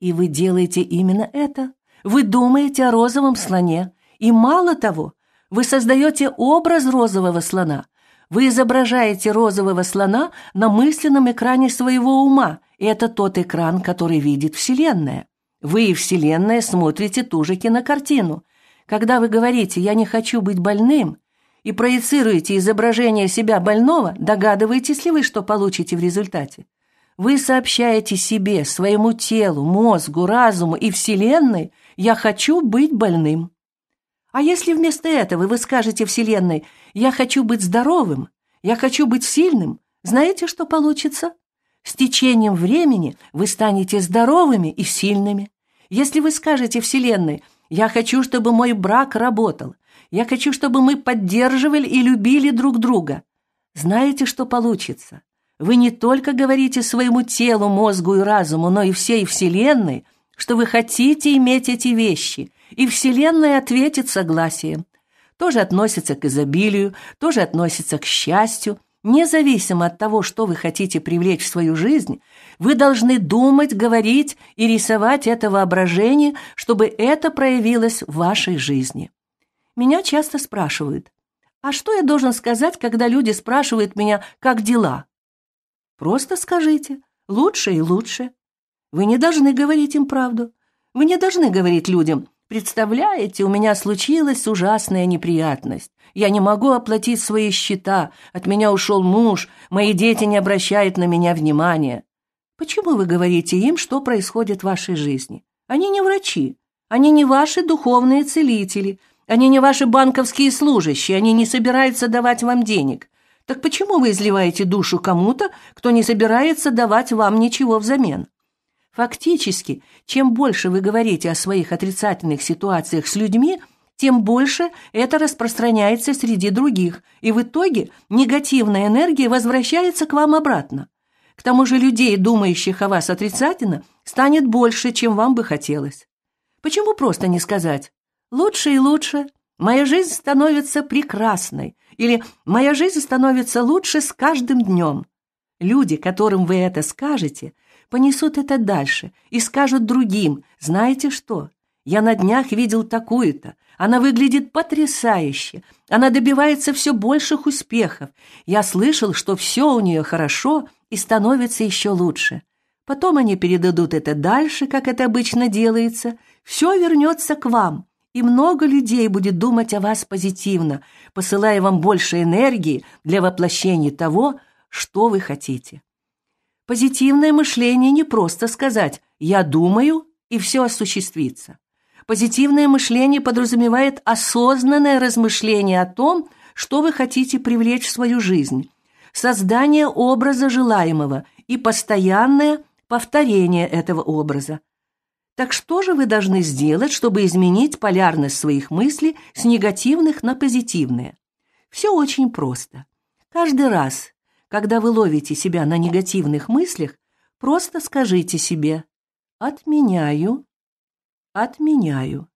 И вы делаете именно это. Вы думаете о розовом слоне. И мало того, вы создаете образ розового слона. Вы изображаете розового слона на мысленном экране своего ума это тот экран, который видит Вселенная. Вы и Вселенная смотрите ту же кинокартину. Когда вы говорите «я не хочу быть больным» и проецируете изображение себя больного, догадываетесь ли вы, что получите в результате? Вы сообщаете себе, своему телу, мозгу, разуму и Вселенной «я хочу быть больным». А если вместо этого вы скажете Вселенной «я хочу быть здоровым», «я хочу быть сильным», знаете, что получится? С течением времени вы станете здоровыми и сильными. Если вы скажете Вселенной, я хочу, чтобы мой брак работал, я хочу, чтобы мы поддерживали и любили друг друга, знаете, что получится? Вы не только говорите своему телу, мозгу и разуму, но и всей Вселенной, что вы хотите иметь эти вещи, и Вселенная ответит согласием. Тоже относится к изобилию, тоже относится к счастью, Независимо от того, что вы хотите привлечь в свою жизнь, вы должны думать, говорить и рисовать это воображение, чтобы это проявилось в вашей жизни. Меня часто спрашивают, а что я должен сказать, когда люди спрашивают меня, как дела? Просто скажите, лучше и лучше. Вы не должны говорить им правду. Вы не должны говорить людям, представляете, у меня случилась ужасная неприятность. Я не могу оплатить свои счета. От меня ушел муж. Мои дети не обращают на меня внимания. Почему вы говорите им, что происходит в вашей жизни? Они не врачи. Они не ваши духовные целители. Они не ваши банковские служащие. Они не собираются давать вам денег. Так почему вы изливаете душу кому-то, кто не собирается давать вам ничего взамен? Фактически, чем больше вы говорите о своих отрицательных ситуациях с людьми – тем больше это распространяется среди других, и в итоге негативная энергия возвращается к вам обратно. К тому же людей, думающих о вас отрицательно, станет больше, чем вам бы хотелось. Почему просто не сказать «лучше и лучше», «моя жизнь становится прекрасной» или «моя жизнь становится лучше с каждым днем». Люди, которым вы это скажете, понесут это дальше и скажут другим «знаете что, я на днях видел такую-то. Она выглядит потрясающе. Она добивается все больших успехов. Я слышал, что все у нее хорошо и становится еще лучше. Потом они передадут это дальше, как это обычно делается. Все вернется к вам, и много людей будет думать о вас позитивно, посылая вам больше энергии для воплощения того, что вы хотите. Позитивное мышление не просто сказать «я думаю» и все осуществится. Позитивное мышление подразумевает осознанное размышление о том, что вы хотите привлечь в свою жизнь, создание образа желаемого и постоянное повторение этого образа. Так что же вы должны сделать, чтобы изменить полярность своих мыслей с негативных на позитивные? Все очень просто. Каждый раз, когда вы ловите себя на негативных мыслях, просто скажите себе «отменяю отменяю.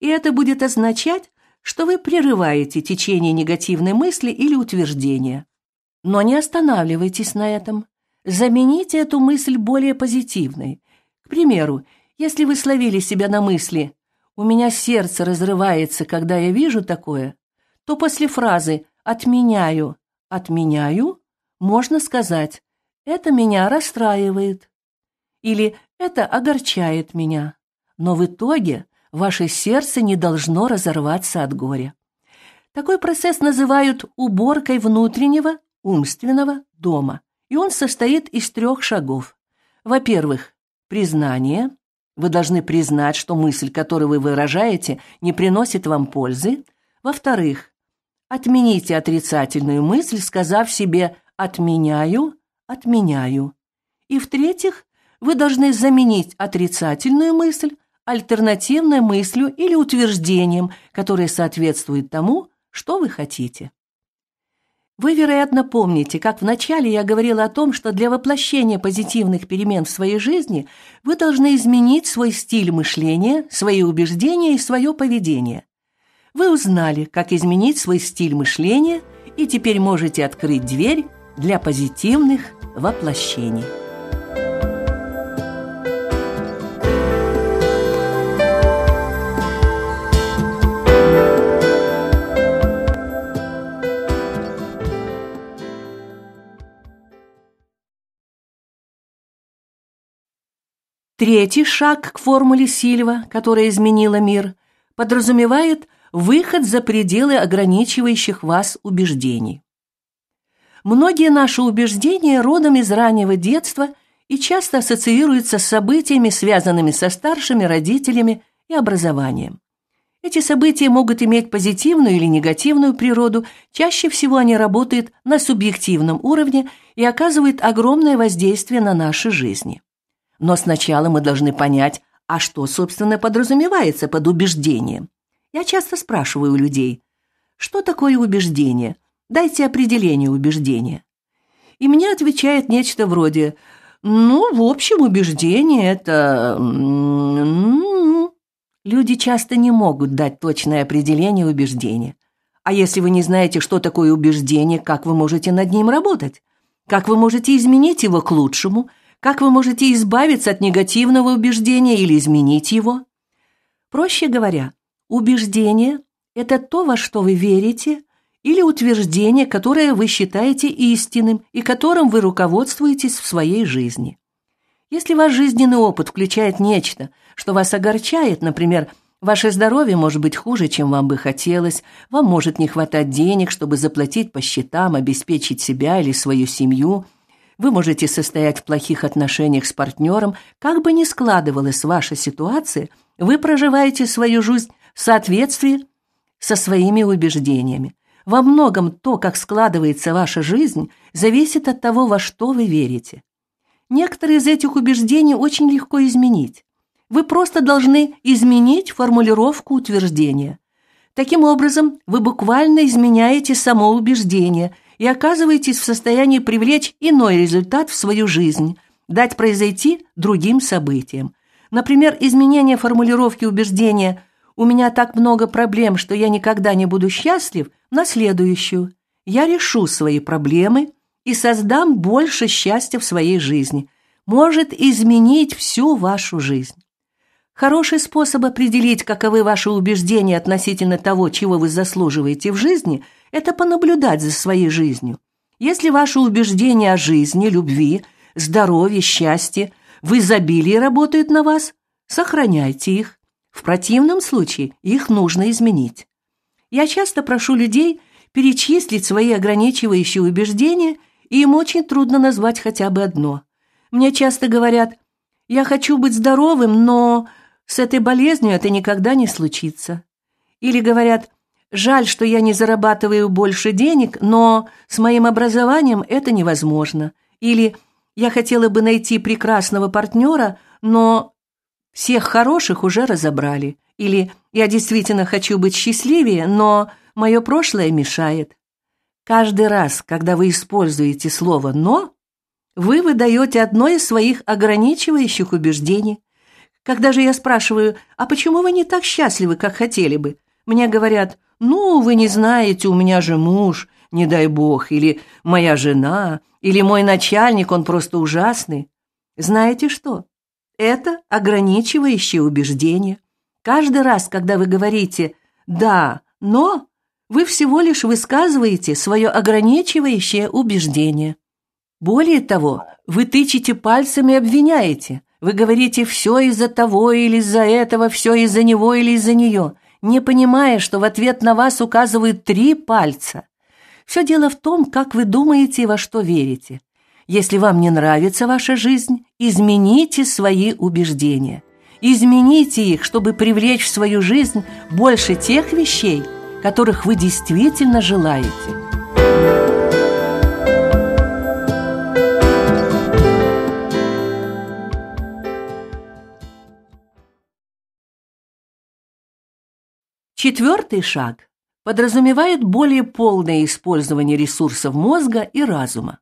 И это будет означать, что вы прерываете течение негативной мысли или утверждения. Но не останавливайтесь на этом. Замените эту мысль более позитивной. К примеру, если вы словили себя на мысли «У меня сердце разрывается, когда я вижу такое», то после фразы «отменяю», «отменяю» можно сказать «это меня расстраивает» или «это огорчает меня» но в итоге ваше сердце не должно разорваться от горя. Такой процесс называют уборкой внутреннего умственного дома, и он состоит из трех шагов. Во-первых, признание. Вы должны признать, что мысль, которую вы выражаете, не приносит вам пользы. Во-вторых, отмените отрицательную мысль, сказав себе «отменяю», «отменяю». И в-третьих, вы должны заменить отрицательную мысль альтернативной мыслью или утверждением, которое соответствует тому, что вы хотите. Вы, вероятно, помните, как вначале я говорила о том, что для воплощения позитивных перемен в своей жизни вы должны изменить свой стиль мышления, свои убеждения и свое поведение. Вы узнали, как изменить свой стиль мышления, и теперь можете открыть дверь для позитивных воплощений. Третий шаг к формуле Сильва, которая изменила мир, подразумевает выход за пределы ограничивающих вас убеждений. Многие наши убеждения родом из раннего детства и часто ассоциируются с событиями, связанными со старшими родителями и образованием. Эти события могут иметь позитивную или негативную природу, чаще всего они работают на субъективном уровне и оказывают огромное воздействие на наши жизни. Но сначала мы должны понять, а что, собственно, подразумевается под убеждением. Я часто спрашиваю у людей, что такое убеждение? Дайте определение убеждения. И мне отвечает нечто вроде «Ну, в общем, убеждение – это…» ну». Люди часто не могут дать точное определение убеждения. А если вы не знаете, что такое убеждение, как вы можете над ним работать? Как вы можете изменить его к лучшему? Как вы можете избавиться от негативного убеждения или изменить его? Проще говоря, убеждение – это то, во что вы верите, или утверждение, которое вы считаете истинным и которым вы руководствуетесь в своей жизни. Если ваш жизненный опыт включает нечто, что вас огорчает, например, ваше здоровье может быть хуже, чем вам бы хотелось, вам может не хватать денег, чтобы заплатить по счетам, обеспечить себя или свою семью – вы можете состоять в плохих отношениях с партнером. Как бы ни складывалась ваша ситуация, вы проживаете свою жизнь в соответствии со своими убеждениями. Во многом то, как складывается ваша жизнь, зависит от того, во что вы верите. Некоторые из этих убеждений очень легко изменить. Вы просто должны изменить формулировку утверждения. Таким образом, вы буквально изменяете само убеждение – и оказываетесь в состоянии привлечь иной результат в свою жизнь, дать произойти другим событиям. Например, изменение формулировки убеждения «у меня так много проблем, что я никогда не буду счастлив» на следующую «я решу свои проблемы и создам больше счастья в своей жизни» может изменить всю вашу жизнь. Хороший способ определить, каковы ваши убеждения относительно того, чего вы заслуживаете в жизни, это понаблюдать за своей жизнью. Если ваши убеждения о жизни, любви, здоровье, счастье в изобилии работают на вас, сохраняйте их. В противном случае их нужно изменить. Я часто прошу людей перечислить свои ограничивающие убеждения, и им очень трудно назвать хотя бы одно. Мне часто говорят «я хочу быть здоровым, но…» С этой болезнью это никогда не случится. Или говорят, жаль, что я не зарабатываю больше денег, но с моим образованием это невозможно. Или я хотела бы найти прекрасного партнера, но всех хороших уже разобрали. Или я действительно хочу быть счастливее, но мое прошлое мешает. Каждый раз, когда вы используете слово «но», вы выдаете одно из своих ограничивающих убеждений – когда же я спрашиваю, а почему вы не так счастливы, как хотели бы? Мне говорят, ну, вы не знаете, у меня же муж, не дай бог, или моя жена, или мой начальник, он просто ужасный. Знаете что? Это ограничивающее убеждение. Каждый раз, когда вы говорите «да, но», вы всего лишь высказываете свое ограничивающее убеждение. Более того, вы тычете пальцем и обвиняете. Вы говорите «все из-за того» или «из-за этого», «все из-за него» или «из-за нее», не понимая, что в ответ на вас указывают три пальца. Все дело в том, как вы думаете и во что верите. Если вам не нравится ваша жизнь, измените свои убеждения. Измените их, чтобы привлечь в свою жизнь больше тех вещей, которых вы действительно желаете. Четвертый шаг подразумевает более полное использование ресурсов мозга и разума.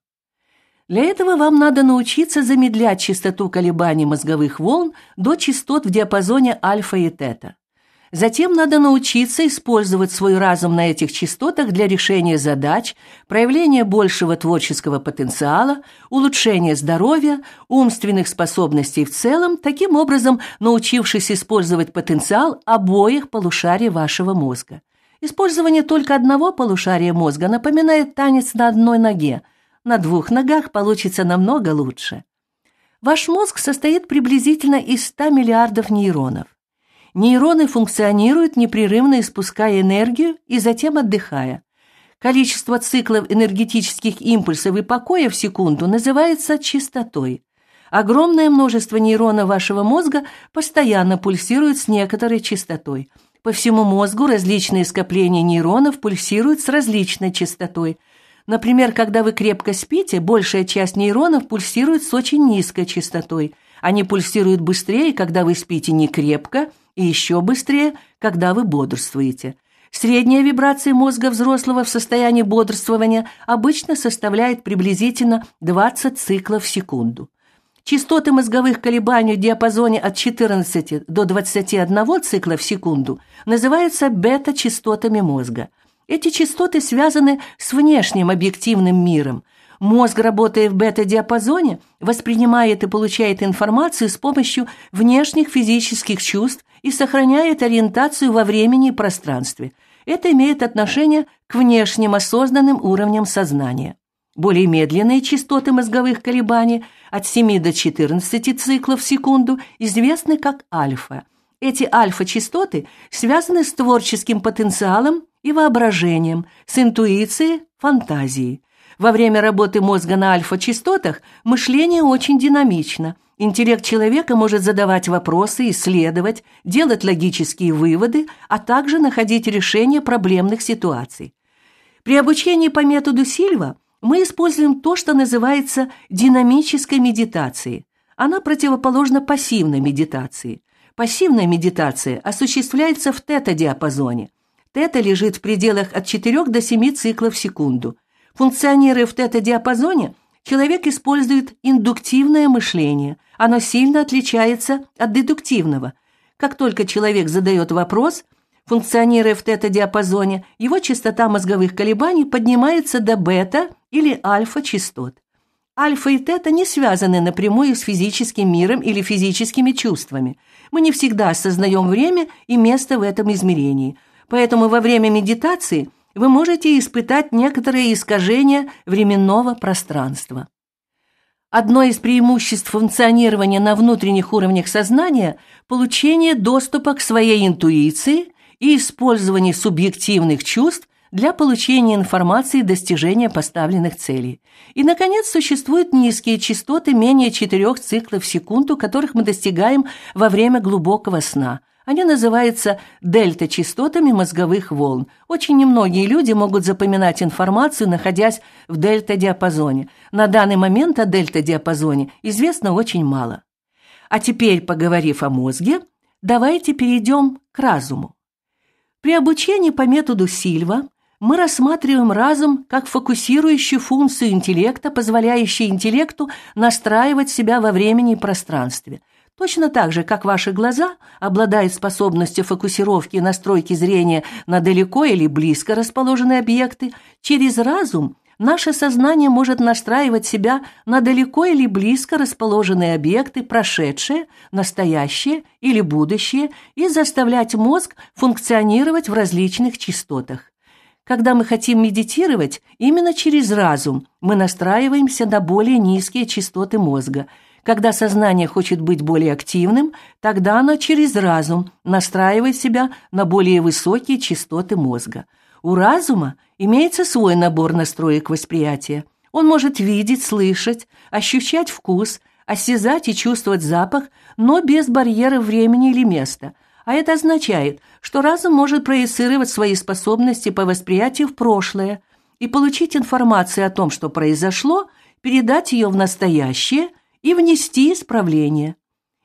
Для этого вам надо научиться замедлять частоту колебаний мозговых волн до частот в диапазоне альфа и тета. Затем надо научиться использовать свой разум на этих частотах для решения задач, проявления большего творческого потенциала, улучшения здоровья, умственных способностей в целом, таким образом научившись использовать потенциал обоих полушарий вашего мозга. Использование только одного полушария мозга напоминает танец на одной ноге. На двух ногах получится намного лучше. Ваш мозг состоит приблизительно из 100 миллиардов нейронов. Нейроны функционируют, непрерывно испуская энергию и затем отдыхая. Количество циклов энергетических импульсов и покоя в секунду называется частотой. Огромное множество нейронов вашего мозга постоянно пульсирует с некоторой частотой. По всему мозгу различные скопления нейронов пульсируют с различной частотой. Например, когда вы крепко спите, большая часть нейронов пульсирует с очень низкой частотой – они пульсируют быстрее, когда вы спите не крепко, и еще быстрее, когда вы бодрствуете. Средняя вибрация мозга взрослого в состоянии бодрствования обычно составляет приблизительно 20 циклов в секунду. Частоты мозговых колебаний в диапазоне от 14 до 21 цикла в секунду называются бета-частотами мозга. Эти частоты связаны с внешним объективным миром – Мозг, работая в бета-диапазоне, воспринимает и получает информацию с помощью внешних физических чувств и сохраняет ориентацию во времени и пространстве. Это имеет отношение к внешним осознанным уровням сознания. Более медленные частоты мозговых колебаний от 7 до 14 циклов в секунду известны как альфа. Эти альфа-частоты связаны с творческим потенциалом и воображением, с интуицией, фантазией. Во время работы мозга на альфа-частотах мышление очень динамично. Интеллект человека может задавать вопросы, исследовать, делать логические выводы, а также находить решения проблемных ситуаций. При обучении по методу Сильва мы используем то, что называется динамической медитацией. Она противоположна пассивной медитации. Пассивная медитация осуществляется в тета-диапазоне. Тета лежит в пределах от 4 до 7 циклов в секунду – Функционеры в тета-диапазоне, человек использует индуктивное мышление. Оно сильно отличается от дедуктивного. Как только человек задает вопрос, функционеры в тета-диапазоне, его частота мозговых колебаний поднимается до бета или альфа-частот. Альфа и тета не связаны напрямую с физическим миром или физическими чувствами. Мы не всегда осознаем время и место в этом измерении. Поэтому во время медитации – вы можете испытать некоторые искажения временного пространства. Одно из преимуществ функционирования на внутренних уровнях сознания – получение доступа к своей интуиции и использование субъективных чувств для получения информации и достижения поставленных целей. И, наконец, существуют низкие частоты менее 4 циклов в секунду, которых мы достигаем во время глубокого сна – они называются дельта-частотами мозговых волн. Очень немногие люди могут запоминать информацию, находясь в дельта-диапазоне. На данный момент о дельта-диапазоне известно очень мало. А теперь, поговорив о мозге, давайте перейдем к разуму. При обучении по методу Сильва мы рассматриваем разум как фокусирующую функцию интеллекта, позволяющую интеллекту настраивать себя во времени и пространстве – Точно так же, как ваши глаза, обладают способностью фокусировки и настройки зрения на далеко или близко расположенные объекты, через разум наше сознание может настраивать себя на далеко или близко расположенные объекты, прошедшие, настоящее или будущее, и заставлять мозг функционировать в различных частотах. Когда мы хотим медитировать, именно через разум мы настраиваемся на более низкие частоты мозга – когда сознание хочет быть более активным, тогда оно через разум настраивает себя на более высокие частоты мозга. У разума имеется свой набор настроек восприятия. Он может видеть, слышать, ощущать вкус, осязать и чувствовать запах, но без барьера времени или места – а это означает, что разум может проецировать свои способности по восприятию в прошлое и получить информацию о том, что произошло, передать ее в настоящее и внести исправление.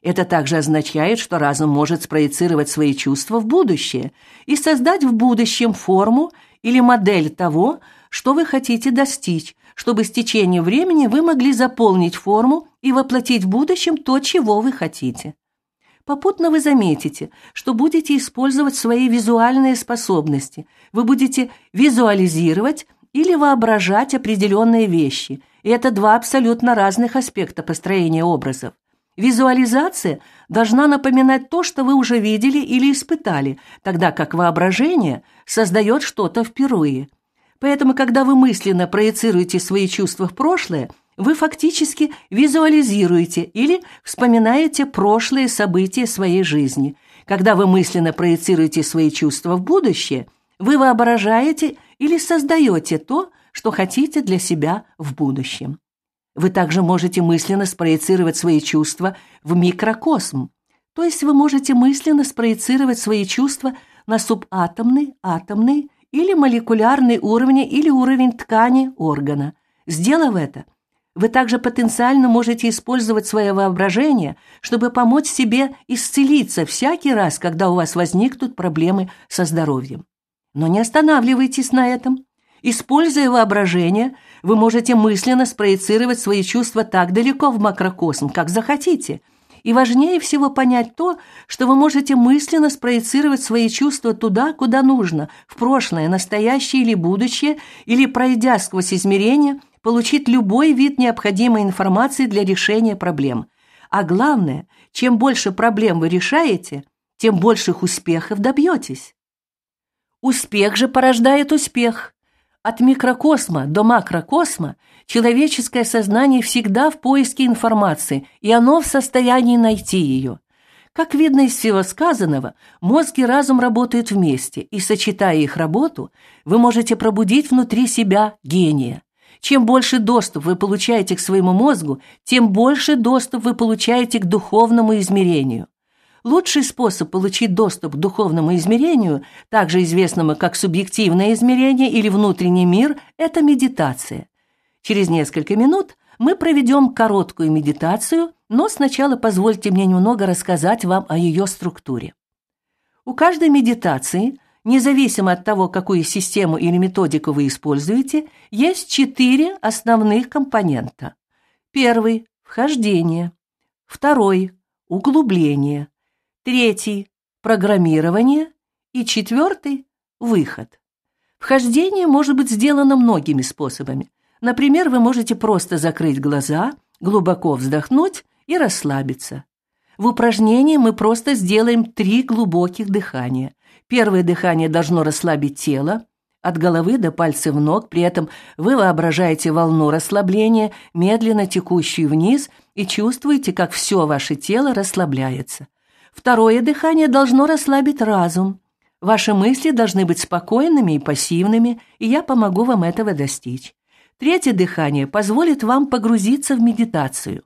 Это также означает, что разум может спроецировать свои чувства в будущее и создать в будущем форму или модель того, что вы хотите достичь, чтобы с течением времени вы могли заполнить форму и воплотить в будущем то, чего вы хотите. Попутно вы заметите, что будете использовать свои визуальные способности, вы будете визуализировать или воображать определенные вещи – и это два абсолютно разных аспекта построения образов. Визуализация должна напоминать то, что вы уже видели или испытали, тогда как воображение создает что-то впервые. Поэтому, когда вы мысленно проецируете свои чувства в прошлое, вы фактически визуализируете или вспоминаете прошлые события своей жизни. Когда вы мысленно проецируете свои чувства в будущее, вы воображаете или создаете то, что хотите для себя в будущем. Вы также можете мысленно спроецировать свои чувства в микрокосм, то есть вы можете мысленно спроецировать свои чувства на субатомный, атомный или молекулярный уровень или уровень ткани органа. Сделав это, вы также потенциально можете использовать свое воображение, чтобы помочь себе исцелиться всякий раз, когда у вас возникнут проблемы со здоровьем. Но не останавливайтесь на этом. Используя воображение, вы можете мысленно спроецировать свои чувства так далеко в макрокосм, как захотите. И важнее всего понять то, что вы можете мысленно спроецировать свои чувства туда, куда нужно, в прошлое, настоящее или будущее, или, пройдя сквозь измерения, получить любой вид необходимой информации для решения проблем. А главное, чем больше проблем вы решаете, тем больших успехов добьетесь. Успех же порождает успех. От микрокосма до макрокосма человеческое сознание всегда в поиске информации, и оно в состоянии найти ее. Как видно из всего сказанного, мозг и разум работают вместе, и, сочетая их работу, вы можете пробудить внутри себя гения. Чем больше доступ вы получаете к своему мозгу, тем больше доступ вы получаете к духовному измерению. Лучший способ получить доступ к духовному измерению, также известному как субъективное измерение или внутренний мир, это медитация. Через несколько минут мы проведем короткую медитацию, но сначала позвольте мне немного рассказать вам о ее структуре. У каждой медитации, независимо от того, какую систему или методику вы используете, есть четыре основных компонента. Первый – вхождение. Второй – углубление третий – программирование и четвертый – выход. Вхождение может быть сделано многими способами. Например, вы можете просто закрыть глаза, глубоко вздохнуть и расслабиться. В упражнении мы просто сделаем три глубоких дыхания. Первое дыхание должно расслабить тело, от головы до пальцев ног, при этом вы воображаете волну расслабления, медленно текущую вниз, и чувствуете, как все ваше тело расслабляется. Второе дыхание должно расслабить разум. Ваши мысли должны быть спокойными и пассивными, и я помогу вам этого достичь. Третье дыхание позволит вам погрузиться в медитацию.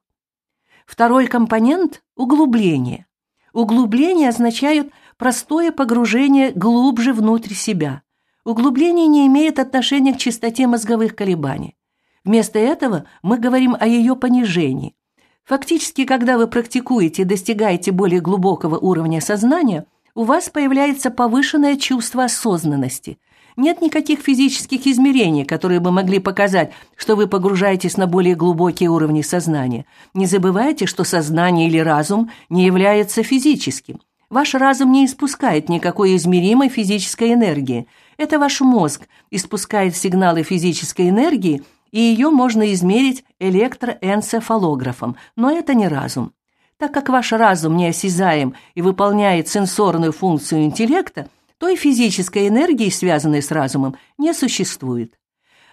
Второй компонент – углубление. Углубление означает простое погружение глубже внутрь себя. Углубление не имеет отношения к частоте мозговых колебаний. Вместо этого мы говорим о ее понижении – Фактически, когда вы практикуете и достигаете более глубокого уровня сознания, у вас появляется повышенное чувство осознанности. Нет никаких физических измерений, которые бы могли показать, что вы погружаетесь на более глубокие уровни сознания. Не забывайте, что сознание или разум не является физическим. Ваш разум не испускает никакой измеримой физической энергии. Это ваш мозг испускает сигналы физической энергии – и ее можно измерить электроэнцефалографом, но это не разум. Так как ваш разум неосязаем и выполняет сенсорную функцию интеллекта, то и физической энергии, связанной с разумом, не существует.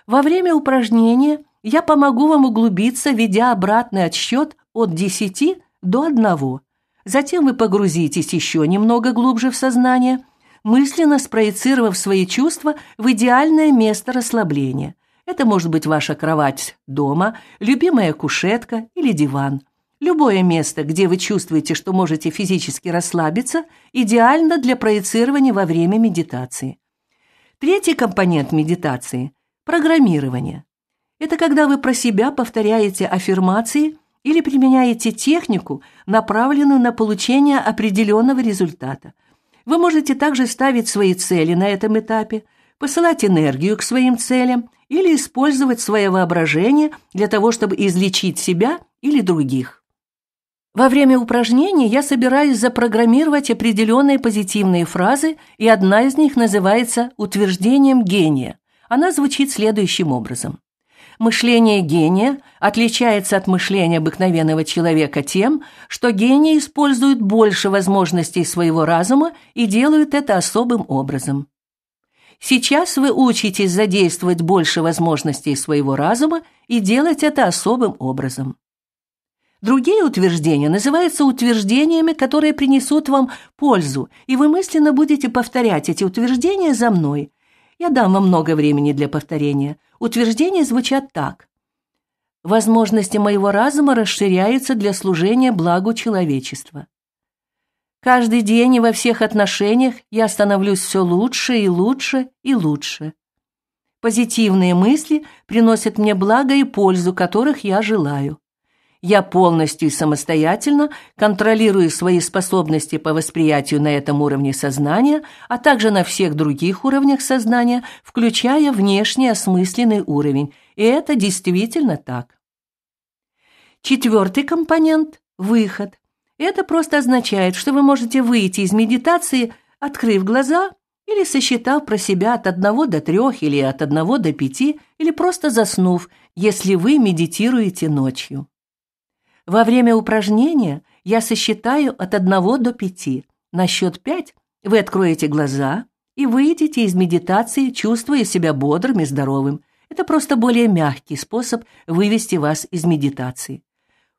Во время упражнения я помогу вам углубиться, ведя обратный отсчет от 10 до 1. Затем вы погрузитесь еще немного глубже в сознание, мысленно спроецировав свои чувства в идеальное место расслабления – это может быть ваша кровать дома, любимая кушетка или диван. Любое место, где вы чувствуете, что можете физически расслабиться, идеально для проецирования во время медитации. Третий компонент медитации – программирование. Это когда вы про себя повторяете аффирмации или применяете технику, направленную на получение определенного результата. Вы можете также ставить свои цели на этом этапе, посылать энергию к своим целям – или использовать свое воображение для того, чтобы излечить себя или других. Во время упражнений я собираюсь запрограммировать определенные позитивные фразы, и одна из них называется «утверждением гения». Она звучит следующим образом. Мышление гения отличается от мышления обыкновенного человека тем, что гении используют больше возможностей своего разума и делают это особым образом. Сейчас вы учитесь задействовать больше возможностей своего разума и делать это особым образом. Другие утверждения называются утверждениями, которые принесут вам пользу, и вы мысленно будете повторять эти утверждения за мной. Я дам вам много времени для повторения. Утверждения звучат так. Возможности моего разума расширяются для служения благу человечества. Каждый день и во всех отношениях я становлюсь все лучше и лучше и лучше. Позитивные мысли приносят мне благо и пользу, которых я желаю. Я полностью и самостоятельно контролирую свои способности по восприятию на этом уровне сознания, а также на всех других уровнях сознания, включая внешний осмысленный уровень. И это действительно так. Четвертый компонент – выход. Это просто означает, что вы можете выйти из медитации, открыв глаза или сосчитав про себя от одного до трех, или от одного до пяти, или просто заснув, если вы медитируете ночью. Во время упражнения я сосчитаю от одного до пяти. На счет пять вы откроете глаза и выйдете из медитации, чувствуя себя бодрым и здоровым. Это просто более мягкий способ вывести вас из медитации.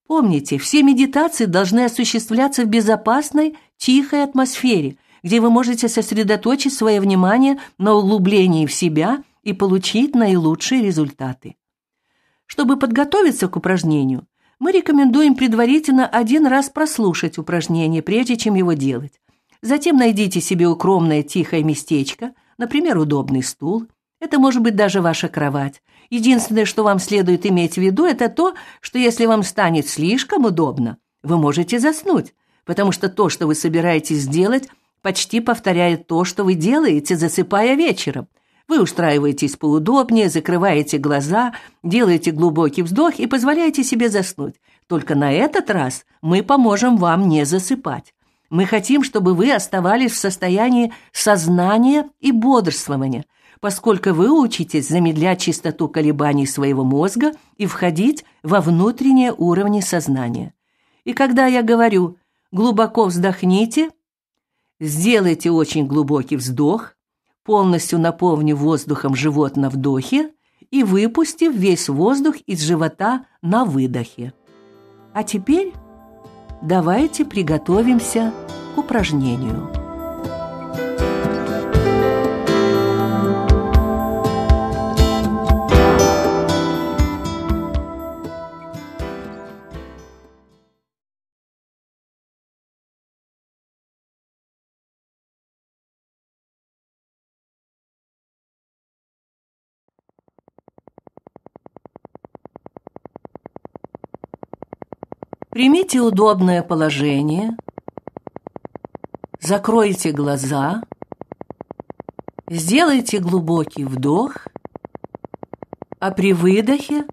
Помните, все медитации должны осуществляться в безопасной, тихой атмосфере, где вы можете сосредоточить свое внимание на углублении в себя и получить наилучшие результаты. Чтобы подготовиться к упражнению, мы рекомендуем предварительно один раз прослушать упражнение, прежде чем его делать. Затем найдите себе укромное тихое местечко, например, удобный стул, это может быть даже ваша кровать, Единственное, что вам следует иметь в виду, это то, что если вам станет слишком удобно, вы можете заснуть, потому что то, что вы собираетесь сделать, почти повторяет то, что вы делаете, засыпая вечером. Вы устраиваетесь поудобнее, закрываете глаза, делаете глубокий вздох и позволяете себе заснуть. Только на этот раз мы поможем вам не засыпать. Мы хотим, чтобы вы оставались в состоянии сознания и бодрствования – поскольку вы учитесь замедлять частоту колебаний своего мозга и входить во внутренние уровни сознания. И когда я говорю «глубоко вздохните», сделайте очень глубокий вздох, полностью наполнив воздухом живот на вдохе и выпустив весь воздух из живота на выдохе. А теперь давайте приготовимся к упражнению. Примите удобное положение. Закройте глаза. Сделайте глубокий вдох. А при выдохе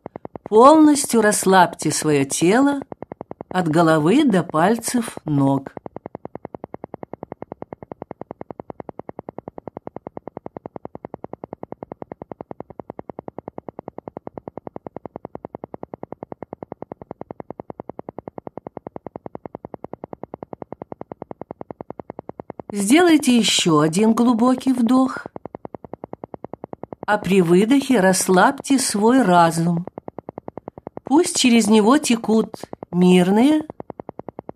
полностью расслабьте свое тело от головы до пальцев ног. Сделайте еще один глубокий вдох, а при выдохе расслабьте свой разум. Пусть через него текут мирные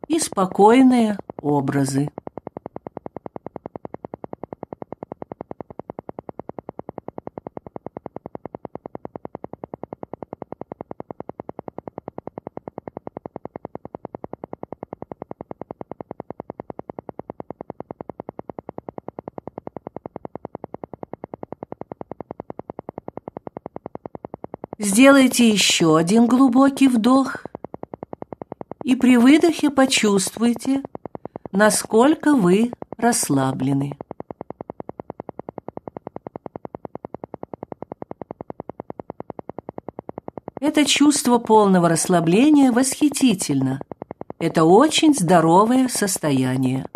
и спокойные образы. Сделайте еще один глубокий вдох и при выдохе почувствуйте, насколько вы расслаблены. Это чувство полного расслабления восхитительно. Это очень здоровое состояние.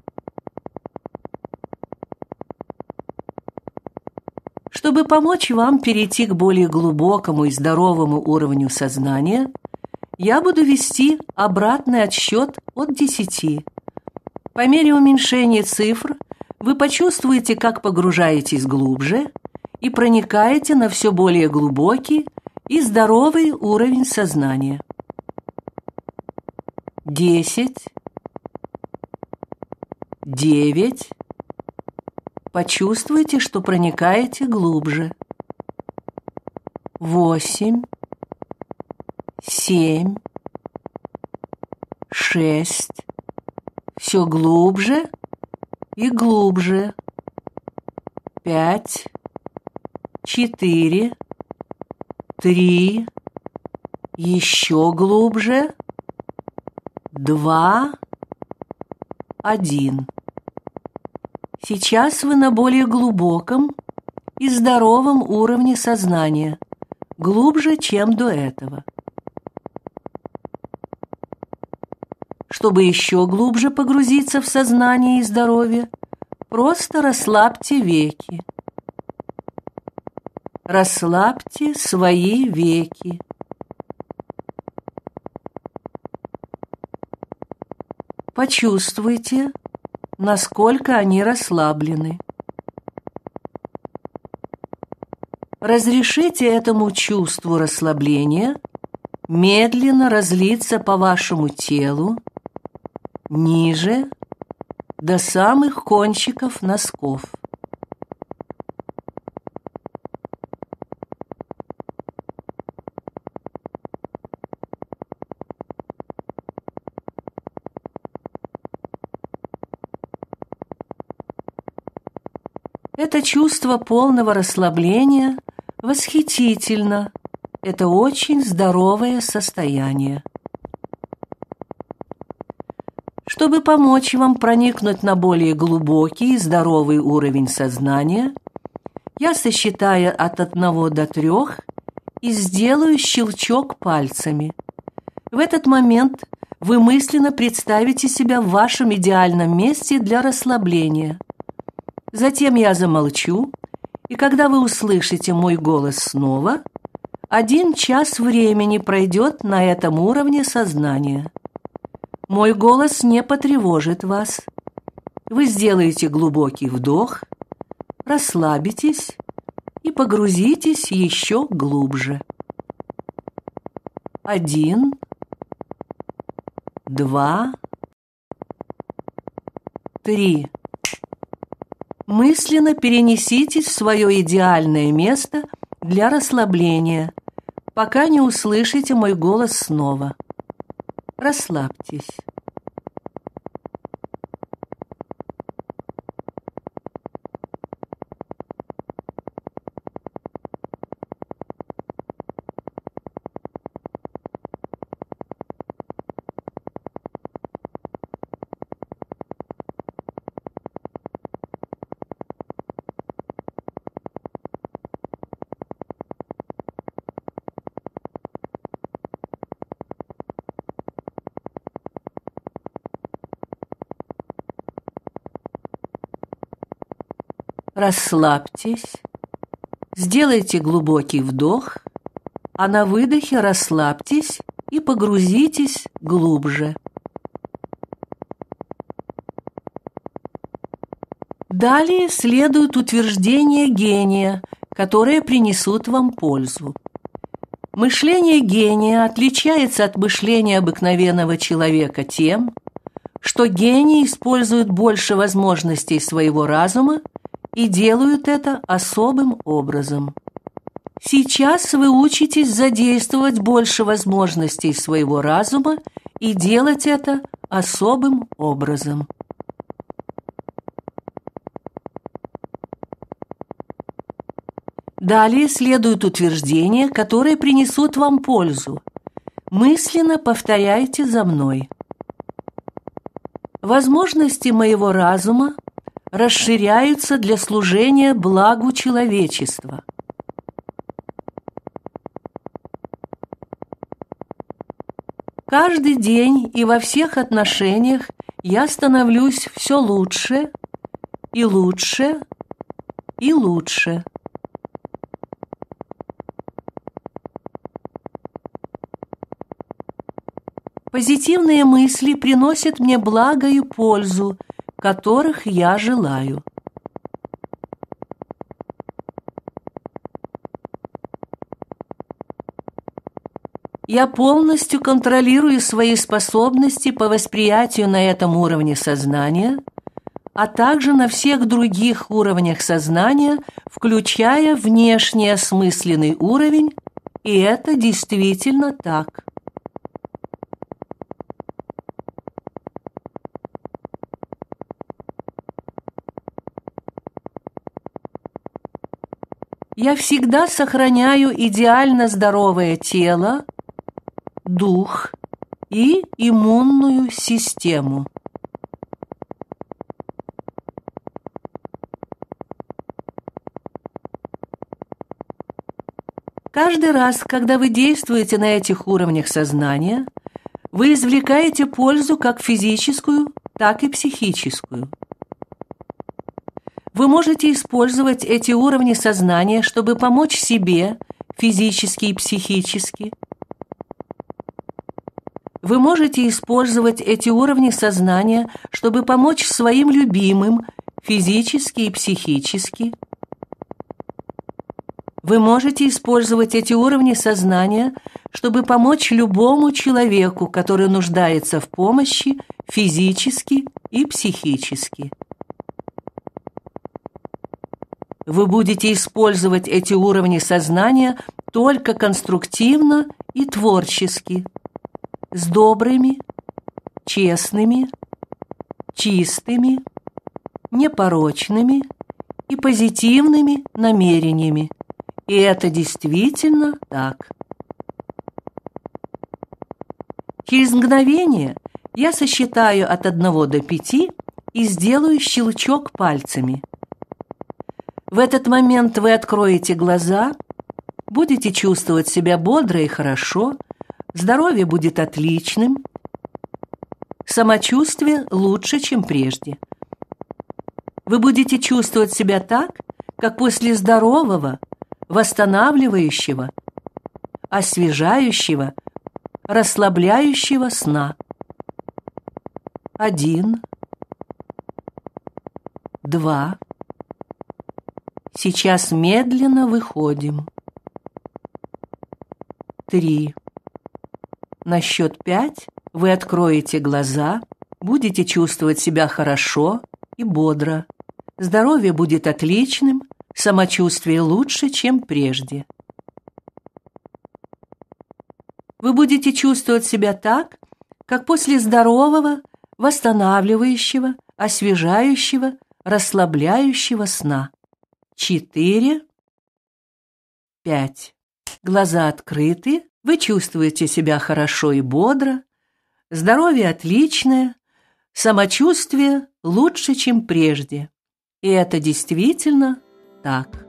чтобы помочь вам перейти к более глубокому и здоровому уровню сознания, я буду вести обратный отсчет от 10. По мере уменьшения цифр вы почувствуете, как погружаетесь глубже и проникаете на все более глубокий и здоровый уровень сознания. 10 9 Почувствуйте, что проникаете глубже. Восемь, семь, шесть. Все глубже и глубже. Пять, четыре, три. Еще глубже. Два, один. Сейчас вы на более глубоком и здоровом уровне сознания, глубже, чем до этого. Чтобы еще глубже погрузиться в сознание и здоровье, просто расслабьте веки. Расслабьте свои веки. Почувствуйте, насколько они расслаблены. Разрешите этому чувству расслабления медленно разлиться по вашему телу, ниже, до самых кончиков носков. чувство полного расслабления восхитительно. Это очень здоровое состояние. Чтобы помочь вам проникнуть на более глубокий и здоровый уровень сознания, я сосчитаю от одного до трех и сделаю щелчок пальцами. В этот момент вы мысленно представите себя в вашем идеальном месте для расслабления – Затем я замолчу, и когда вы услышите мой голос снова, один час времени пройдет на этом уровне сознания. Мой голос не потревожит вас. Вы сделаете глубокий вдох, расслабитесь и погрузитесь еще глубже. Один, два, три мысленно перенеситесь в свое идеальное место для расслабления, пока не услышите мой голос снова. Расслабьтесь. Расслабьтесь. Сделайте глубокий вдох, а на выдохе расслабьтесь и погрузитесь глубже. Далее следуют утверждения гения, которые принесут вам пользу. Мышление гения отличается от мышления обыкновенного человека тем, что гений использует больше возможностей своего разума и делают это особым образом. Сейчас вы учитесь задействовать больше возможностей своего разума и делать это особым образом. Далее следуют утверждения, которые принесут вам пользу. Мысленно повторяйте за мной. Возможности моего разума расширяются для служения благу человечества. Каждый день и во всех отношениях я становлюсь все лучше и лучше и лучше. Позитивные мысли приносят мне благо и пользу которых я желаю. Я полностью контролирую свои способности по восприятию на этом уровне сознания, а также на всех других уровнях сознания, включая внешний осмысленный уровень, и это действительно так. я всегда сохраняю идеально здоровое тело, дух и иммунную систему. Каждый раз, когда вы действуете на этих уровнях сознания, вы извлекаете пользу как физическую, так и психическую. Вы можете использовать эти уровни сознания, чтобы помочь себе физически и психически. Вы можете использовать эти уровни сознания, чтобы помочь своим любимым физически и психически. Вы можете использовать эти уровни сознания, чтобы помочь любому человеку, который нуждается в помощи физически и психически. Вы будете использовать эти уровни сознания только конструктивно и творчески, с добрыми, честными, чистыми, непорочными и позитивными намерениями. И это действительно так. Через мгновение я сосчитаю от одного до пяти и сделаю щелчок пальцами – в этот момент вы откроете глаза, будете чувствовать себя бодро и хорошо, здоровье будет отличным, самочувствие лучше, чем прежде. Вы будете чувствовать себя так, как после здорового, восстанавливающего, освежающего, расслабляющего сна. Один, два, Сейчас медленно выходим. Три. На счет пять вы откроете глаза, будете чувствовать себя хорошо и бодро. Здоровье будет отличным, самочувствие лучше, чем прежде. Вы будете чувствовать себя так, как после здорового, восстанавливающего, освежающего, расслабляющего сна четыре, пять. Глаза открыты, вы чувствуете себя хорошо и бодро, здоровье отличное, самочувствие лучше, чем прежде. И это действительно так.